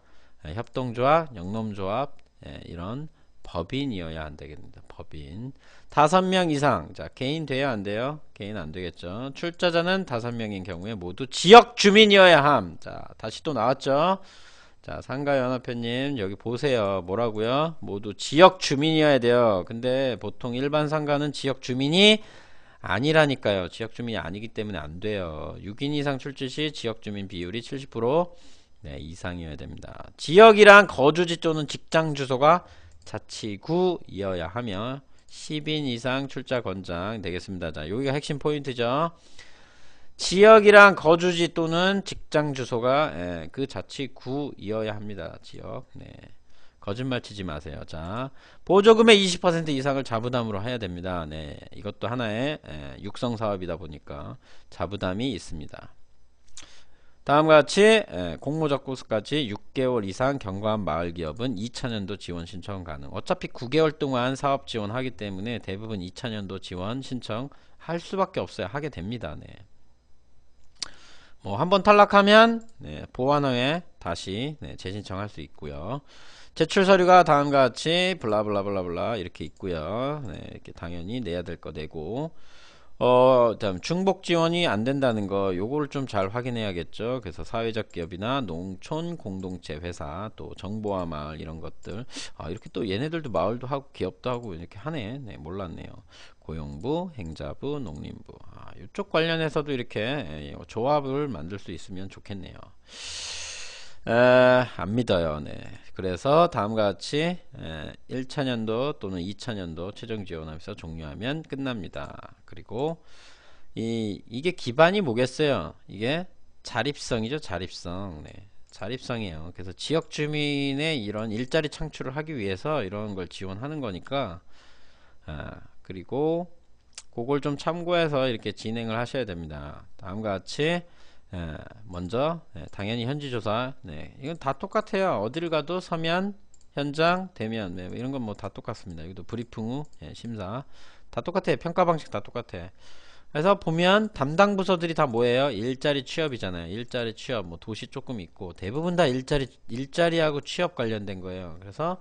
네, 협동조합, 영농조합 네, 이런 법인이어야 안 되겠습니다. 법인 다섯 명 이상 자 개인 돼야 안 돼요. 개인 안 되겠죠. 출자자는 다섯 명인 경우에 모두 지역 주민이어야 함. 자 다시 또 나왔죠. 자, 상가연합회님, 여기 보세요. 뭐라고요? 모두 지역 주민이어야 돼요. 근데 보통 일반 상가는 지역 주민이 아니라니까요. 지역 주민이 아니기 때문에 안 돼요. 6인 이상 출제 시 지역 주민 비율이 70% 네, 이상이어야 됩니다. 지역이랑 거주지 또는 직장 주소가 자치구이어야 하며 10인 이상 출자 권장 되겠습니다. 자, 여기가 핵심 포인트죠. 지역이랑 거주지 또는 직장 주소가 예, 그 자치 구이어야 합니다. 지역. 네. 거짓말 치지 마세요. 자, 보조금의 20% 이상을 자부담으로 해야 됩니다. 네. 이것도 하나의 예, 육성 사업이다 보니까 자부담이 있습니다. 다음과 같이 예, 공모적 고수까지 6개월 이상 경과한 마을 기업은 2000년도 지원 신청 가능. 어차피 9개월 동안 사업 지원하기 때문에 대부분 2000년도 지원 신청할 수밖에 없어요. 하게 됩니다. 네. 뭐 한 번 탈락하면 네, 보안어에 다시 네, 재신청할 수 있고요. 제출 서류가 다음과 같이 블라블라블라블라 이렇게 있고요. 네, 이렇게 당연히 내야 될 거 내고 어, 다음 중복 지원이 안 된다는 거 요거를 좀 잘 확인해야겠죠. 그래서 사회적 기업이나 농촌 공동체 회사 또 정보화 마을 이런 것들 아, 이렇게 또 얘네들도 마을도 하고 기업도 하고 이렇게 하네. 네, 몰랐네요. 고용부, 행자부, 농림부 아, 이쪽 관련해서도 이렇게 예, 예, 조합을 만들 수 있으면 좋겠네요 에, 안 믿어요 네. 그래서 다음과 같이 에, 1차년도 또는 2차년도 최종지원하면서 종료하면 끝납니다 그리고 이, 이게 기반이 뭐겠어요 이게 자립성이죠 자립성 네. 자립성이에요 그래서 지역 주민의 이런 일자리 창출을 하기 위해서 이런 걸 지원하는 거니까 아, 그리고 그걸 좀 참고해서 이렇게 진행을 하셔야 됩니다. 다음과 같이 예, 먼저 예, 당연히 현지 조사 네, 이건 다 똑같아요. 어디를 가도 서면, 현장, 대면 네, 뭐 이런 건 뭐 다 똑같습니다. 여기도 브리핑 후 네, 심사 다 똑같아요. 평가 방식 다 똑같아. 그래서 보면 담당 부서들이 다 뭐예요? 일자리 취업이잖아요. 일자리 취업 뭐 도시 조금 있고 대부분 다 일자리 일자리하고 취업 관련된 거예요. 그래서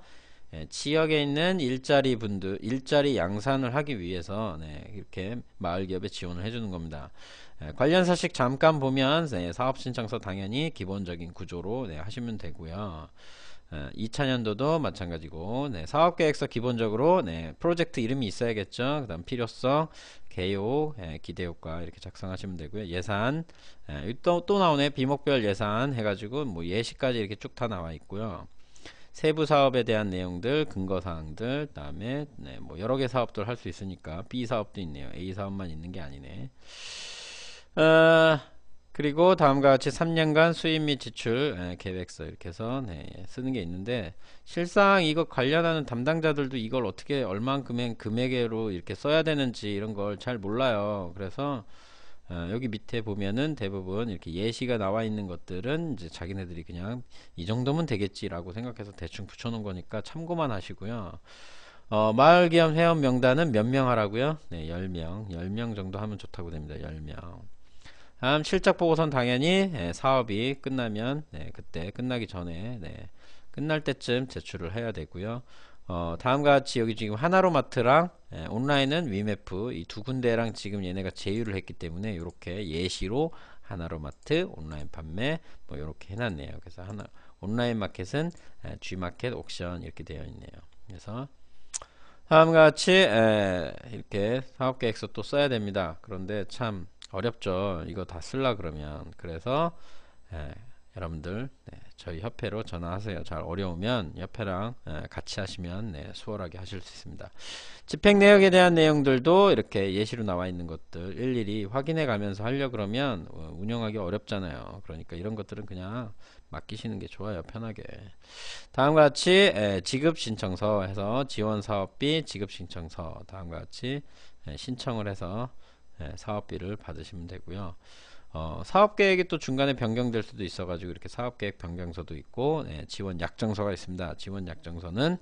예, 지역에 있는 일자리 분들 일자리 양산을 하기 위해서 네, 이렇게 마을 기업에 지원을 해주는 겁니다. 예, 관련 사식 잠깐 보면 네, 사업 신청서 당연히 기본적인 구조로 네, 하시면 되고요. 2차 예, 년도도 마찬가지고 네, 사업계획서 기본적으로 네, 프로젝트 이름이 있어야겠죠 그 다음 필요성 개요 예, 기대효과 이렇게 작성하시면 되고요 예산 예, 또, 또 나오네 비목별 예산 해가지고 뭐 예시까지 이렇게 쭉 다 나와 있고요 세부 사업에 대한 내용들, 근거 사항들, 그다음에 네, 뭐 여러 개 사업들 할 수 있으니까 B 사업도 있네요. A 사업만 있는 게 아니네. 어, 그리고 다음과 같이 3년간 수입 및 지출 네, 계획서 이렇게 해서 네, 예, 쓰는 게 있는데 실상 이거 관련하는 담당자들도 이걸 어떻게 얼만큼의 금액으로 이렇게 써야 되는지 이런 걸 잘 몰라요. 그래서 어, 여기 밑에 보면은 대부분 이렇게 예시가 나와 있는 것들은 이제 자기네들이 그냥 이 정도면 되겠지라고 생각해서 대충 붙여놓은 거니까 참고만 하시고요. 어, 마을기업 회원 명단은 몇 명 하라고요? 네, 10명. 10명 정도 하면 좋다고 됩니다. 10명. 다음 실적 보고선 당연히 네, 사업이 끝나면 네, 그때 끝나기 전에 네, 끝날 때쯤 제출을 해야 되고요. 어, 다음과 같이 여기 지금 하나로마트랑 예, 온라인은 위메프 이 두 군데랑 지금 얘네가 제휴를 했기 때문에 이렇게 예시로 하나로마트 온라인 판매 뭐 이렇게 해놨네요. 그래서 하나 온라인 마켓은 예, G마켓 옥션 이렇게 되어 있네요. 그래서 다음과 같이 예, 이렇게 사업계획서 또 써야 됩니다. 그런데 참 어렵죠. 이거 다 쓸라 그러면 그래서 예, 여러분들 네, 저희 협회로 전화하세요. 잘 어려우면 협회랑 예, 같이 하시면 네, 수월하게 하실 수 있습니다. 집행 내역에 대한 내용들도 이렇게 예시로 나와 있는 것들 일일이 확인해 가면서 하려 그러면 어, 운영하기 어렵잖아요. 그러니까 이런 것들은 그냥 맡기시는 게 좋아요. 편하게. 다음과 같이 예, 지급 신청서 해서 지원 사업비 지급 신청서 다음과 같이 예, 신청을 해서 사업비를 받으시면 되고요. 어, 사업계획이 또 중간에 변경될 수도 있어가지고 이렇게 사업계획 변경서도 있고 예, 지원 약정서가 있습니다. 지원 약정서는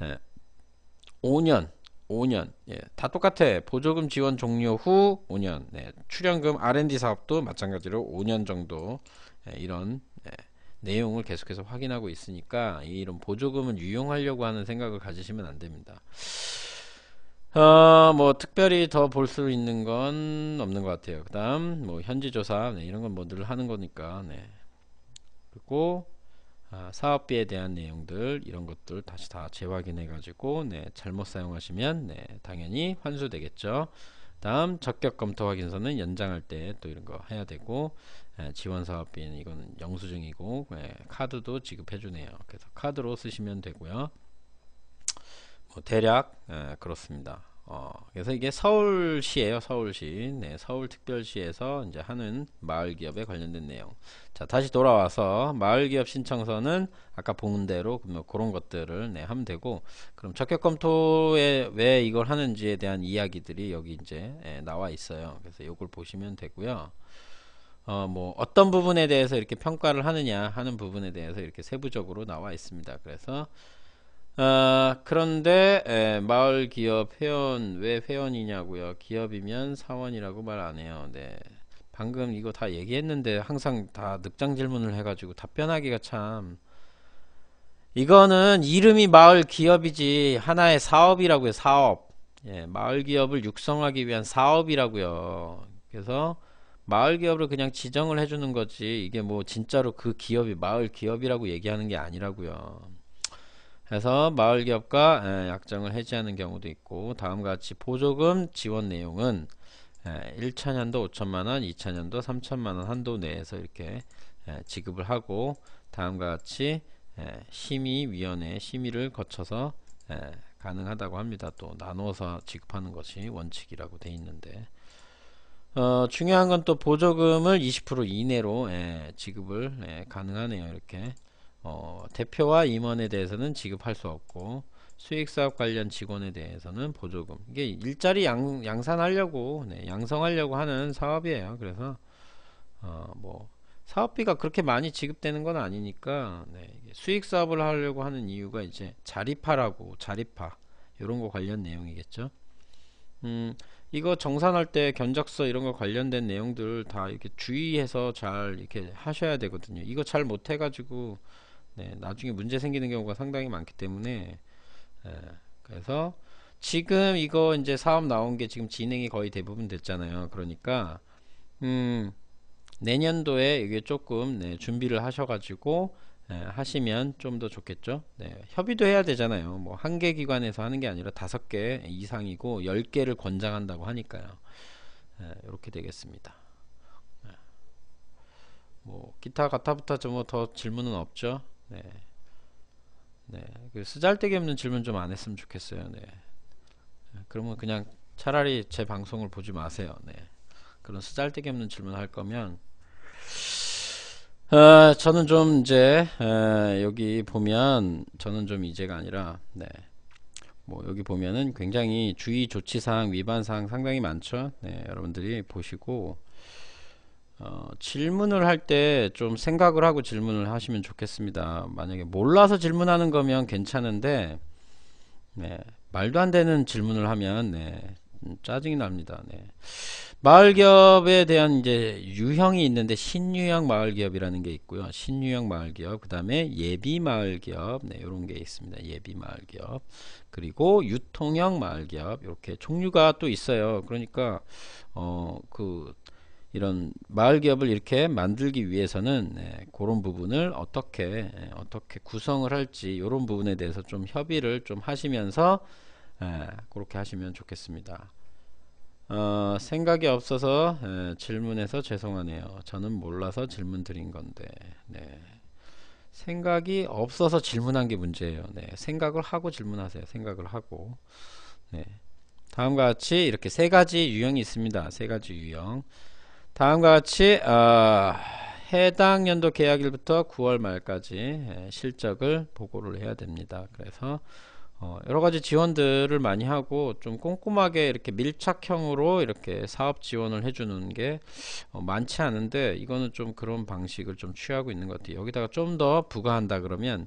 예, 5년 5년 예, 다 똑같아 보조금 지원 종료 후 5년 예, 출연금 R&D 사업도 마찬가지로 5년 정도 예, 이런 예, 내용을 계속해서 확인하고 있으니까 이런 보조금을 유용하려고 하는 생각을 가지시면 안 됩니다. 어, 뭐 특별히 더 볼 수 있는 건 없는 것 같아요. 그다음 뭐 현지 조사 네, 이런 건뭐늘 하는 거니까. 네. 그리고 아, 사업비에 대한 내용들 이런 것들 다시 다 재확인해 가지고 네, 잘못 사용하시면 네, 당연히 환수되겠죠. 다음 적격 검토 확인서는 연장할 때 또 이런 거 해야 되고 예, 지원 사업비는 이건 영수증이고 예, 카드도 지급해 주네요. 그래서 카드로 쓰시면 되고요. 어, 대략 예, 그렇습니다. 어, 그래서 이게 서울시예요. 서울시. 네, 서울특별시에서 이제 하는 마을기업에 관련된 내용. 자, 다시 돌아와서 마을기업 신청서는 아까 본 대로 뭐 그런 것들을 네, 하면 되고 그럼 적격 검토에 왜 이걸 하는지에 대한 이야기들이 여기 이제 예, 나와 있어요. 그래서 이걸 보시면 되고요. 어, 뭐 어떤 부분에 대해서 이렇게 평가를 하느냐 하는 부분에 대해서 이렇게 세부적으로 나와 있습니다. 그래서 아, 그런데 예, 마을 기업 회원 왜 회원이냐고요? 기업이면 사원이라고 말 안 해요. 네. 방금 이거 다 얘기했는데 항상 다 늑장 질문을 해가지고 답변하기가 참 이거는 이름이 마을 기업이지 하나의 사업이라고요. 사업. 예, 마을 기업을 육성하기 위한 사업이라고요. 그래서 마을 기업을 그냥 지정을 해주는 거지 이게 뭐 진짜로 그 기업이 마을 기업이라고 얘기하는 게 아니라고요. 해서 마을 기업과 예, 약정을 해지하는 경우도 있고 다음과 같이 보조금 지원 내용은 1차년도 예, 5천만원, 2차년도 3천만원 한도 내에서 이렇게 예, 지급을 하고 다음과 같이 심의위원회 심의를 거쳐서 가능하다고 합니다. 또 나누어서 지급하는 것이 원칙이라고 돼 있는데 어, 중요한 건 또 보조금을 20% 이내로 예, 지급을 예, 가능하네요. 이렇게 어, 대표와 임원에 대해서는 지급할 수 없고 수익사업 관련 직원에 대해서는 보조금 이게 일자리 양, 양산하려고 네, 양성하려고 하는 사업이에요 그래서 어, 뭐 사업비가 그렇게 많이 지급되는 건 아니니까 네, 수익사업을 하려고 하는 이유가 이제 자립하라고 자립화 이런 거 관련 내용이겠죠 음, 이거 정산할 때 견적서 이런 거 관련된 내용들 다 이렇게 주의해서 잘 이렇게 하셔야 되거든요 이거 잘 못해가지고 네, 나중에 문제 생기는 경우가 상당히 많기 때문에 네, 그래서 지금 이거 이제 사업 나온 게 지금 진행이 거의 대부분 됐잖아요. 그러니까 음, 내년도에 이게 조금 네, 준비를 하셔가지고 네, 하시면 좀 더 좋겠죠. 네, 협의도 해야 되잖아요. 뭐 한 개 기관에서 하는 게 아니라 다섯 개 이상이고 열 개를 권장한다고 하니까요. 네, 이렇게 되겠습니다. 뭐 기타 가타부터좀 더 질문은 없죠. 네. 네. 그 쓰잘데기 없는 질문 좀 안 했으면 좋겠어요. 네. 그러면 그냥 차라리 제 방송을 보지 마세요. 네. 그런 쓰잘데기 없는 질문 할 거면 어, 저는 좀 이제 어, 여기 보면 저는 좀 이제가 아니라 네. 뭐 여기 보면은 굉장히 주의 조치 사항 위반 사항 상당히 많죠. 네, 여러분들이 보시고 어, 질문을 할 때 좀 생각을 하고 질문을 하시면 좋겠습니다. 만약에 몰라서 질문하는 거면 괜찮은데 네, 말도 안 되는 질문을 하면 네, 음, 짜증이 납니다. 네. 마을기업에 대한 이제 유형이 있는데 신유형 마을기업이라는 게 있고요. 신유형 마을기업, 그 다음에 예비 마을기업, 네, 이런 게 있습니다. 예비 마을기업, 그리고 유통형 마을기업 이렇게 종류가 또 있어요. 그러니까 어그 이런 마을 기업을 이렇게 만들기 위해서는 예, 그런 부분을 어떻게 예, 어떻게 구성을 할지 이런 부분에 대해서 좀 협의를 좀 하시면서 예, 그렇게 하시면 좋겠습니다. 어, 생각이 없어서 예, 질문해서 죄송하네요. 저는 몰라서 질문 드린 건데 네. 생각이 없어서 질문한 게 문제예요. 네. 생각을 하고 질문하세요. 생각을 하고 네. 다음과 같이 이렇게 세 가지 유형이 있습니다. 세 가지 유형. 다음과 같이 어, 해당 연도 계약일부터 9월 말까지 예, 실적을 보고를 해야 됩니다. 그래서 어, 여러 가지 지원들을 많이 하고 좀 꼼꼼하게 이렇게 밀착형으로 이렇게 사업 지원을 해주는 게 어, 많지 않은데 이거는 좀 그런 방식을 좀 취하고 있는 것 같아요. 여기다가 좀 더 부과한다 그러면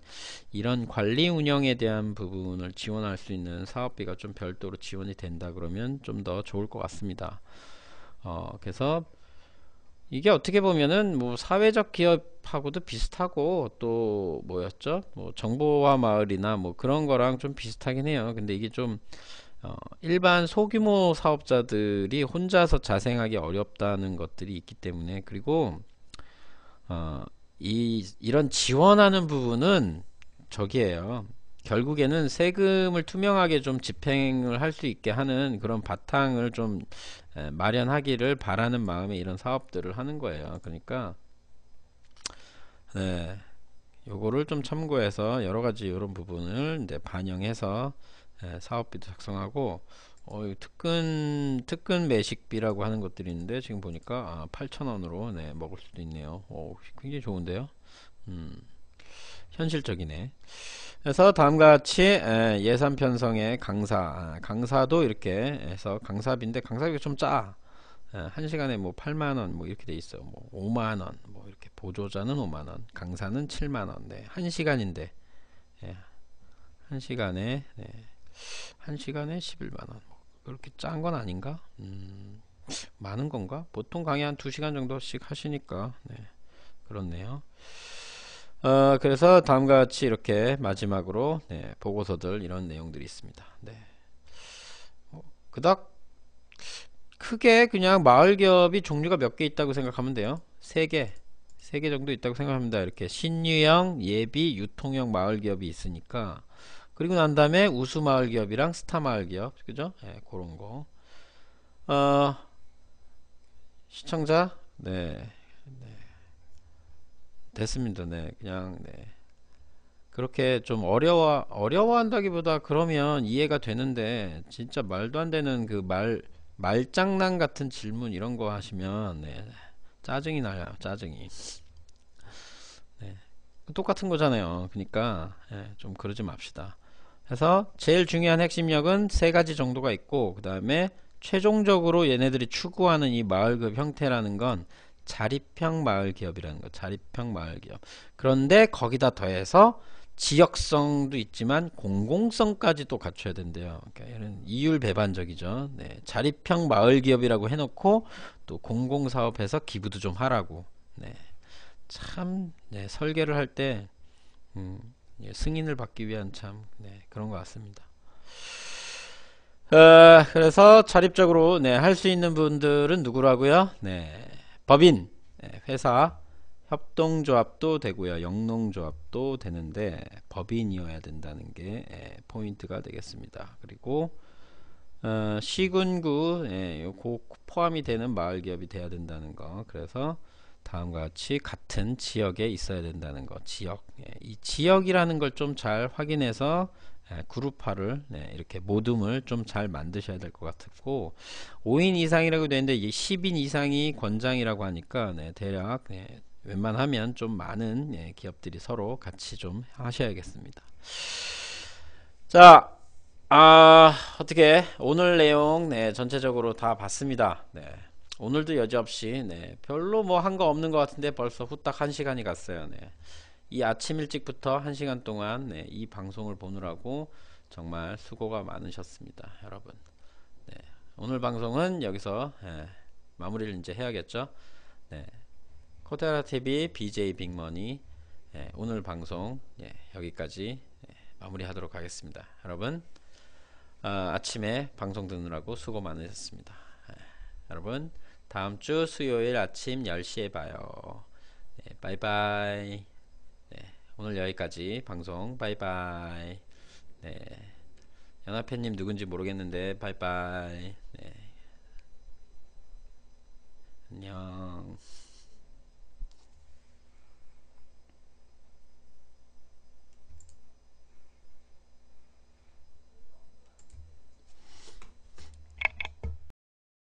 이런 관리 운영에 대한 부분을 지원할 수 있는 사업비가 좀 별도로 지원이 된다 그러면 좀 더 좋을 것 같습니다. 어, 그래서 이게 어떻게 보면은 뭐 사회적 기업하고도 비슷하고 또 뭐였죠? 뭐 정보화 마을이나 뭐 그런 거랑 좀 비슷하긴 해요. 근데 이게 좀 어, 일반 소규모 사업자들이 혼자서 자생하기 어렵다는 것들이 있기 때문에 그리고 어, 이 이런 지원하는 부분은 저기에요. 결국에는 세금을 투명하게 좀 집행을 할 수 있게 하는 그런 바탕을 좀 마련하기를 바라는 마음에 이런 사업들을 하는 거예요. 그러니까 네, 요거를 좀 참고해서 여러 가지 이런 부분을 이제 반영해서 사업비도 작성하고 어, 특근 특근 매식비라고 하는 것들이 있는데 지금 보니까 아, 8천원으로 네, 먹을 수도 있네요. 오, 굉장히 좋은데요. 음. 현실적이네. 그래서 다음과 같이 예산 편성의 강사, 아, 강사도 이렇게 해서 강사비인데 강사비가 좀 짜. 한 시간에 뭐 8만 원 뭐 이렇게 돼 있어. 뭐 5만 원, 뭐 이렇게 보조자는 5만 원, 강사는 7만 원. 네, 한 시간인데 예, 한 시간에 네. 한 시간에 11만 원. 뭐 그렇게 짠 건 아닌가? 음, 많은 건가? 보통 강의 한 2시간 정도씩 하시니까 네. 그렇네요. 어, 그래서 다음과 같이 이렇게 마지막으로 네, 보고서들 이런 내용들이 있습니다. 네. 어, 그닥 크게 그냥 마을 기업이 종류가 몇 개 있다고 생각하면 돼요. 세 개, 세 개 정도 있다고 생각합니다. 이렇게 신유형, 예비, 유통형 마을 기업이 있으니까 그리고 난 다음에 우수 마을 기업이랑 스타 마을 기업, 그죠? 네, 그런 거. 어, 시청자, 네. 됐습니다. 네. 그냥 네. 그렇게 좀 어려워 어려워한다기보다 그러면 이해가 되는데 진짜 말도 안 되는 그 말 말장난 같은 질문 이런 거 하시면 네. 짜증이 나요. 짜증이. 네. 똑같은 거잖아요. 그러니까 네. 좀 그러지 맙시다. 그래서 제일 중요한 핵심력은 세 가지 정도가 있고 그 다음에 최종적으로 얘네들이 추구하는 이 마을급 형태라는 건 자립형 마을 기업이라는 거 자립형 마을 기업 그런데 거기다 더해서 지역성도 있지만 공공성까지도 갖춰야 된대요. 그러니까 이런 이율 배반적이죠. 네. 자립형 마을 기업이라고 해놓고 또 공공사업에서 기부도 좀 하라고. 네. 참 네, 설계를 할 때 음, 예, 승인을 받기 위한 참 네, 그런 것 같습니다. 어, 그래서 자립적으로 네, 할 수 있는 분들은 누구라고요? 네, 법인, 예, 회사, 협동조합도 되고요. 영농조합도 되는데 법인이어야 된다는 게 예, 포인트가 되겠습니다. 그리고 어, 시군구 예, 포함이 되는 마을기업이 돼야 된다는 거 그래서 다음과 같이 같은 지역에 있어야 된다는 거 지역 예, 이 지역이라는 걸 좀 잘 확인해서 예, 그룹화를 네, 이렇게 모둠을 좀 잘 만드셔야 될 것 같았고 5인 이상이라고 되는데 10인 이상이 권장이라고 하니까 네, 대략 네, 웬만하면 좀 많은 네, 기업들이 서로 같이 좀 하셔야겠습니다. 자, 아, 어떻게 오늘 내용 네, 전체적으로 다 봤습니다. 네, 오늘도 여지없이 네, 별로 뭐 한 거 없는 것 같은데 벌써 후딱 한 시간이 갔어요. 네. 이 아침 일찍부터 1시간 동안 네, 이 방송을 보느라고 정말 수고가 많으셨습니다. 여러분. 네, 오늘 방송은 여기서 예, 마무리를 이제 해야겠죠. 네, 코테라 TV BJ 빅머니 예, 오늘 방송 예, 여기까지 마무리하도록 하겠습니다. 여러분 아, 아침에 방송 듣느라고 수고 많으셨습니다. 여러분 다음 주 수요일 아침 10시에 봐요. 바이바이. 오늘 여기까지 방송 바이바이 네. 연합회님 누군지 모르겠는데 바이바이 네. 안녕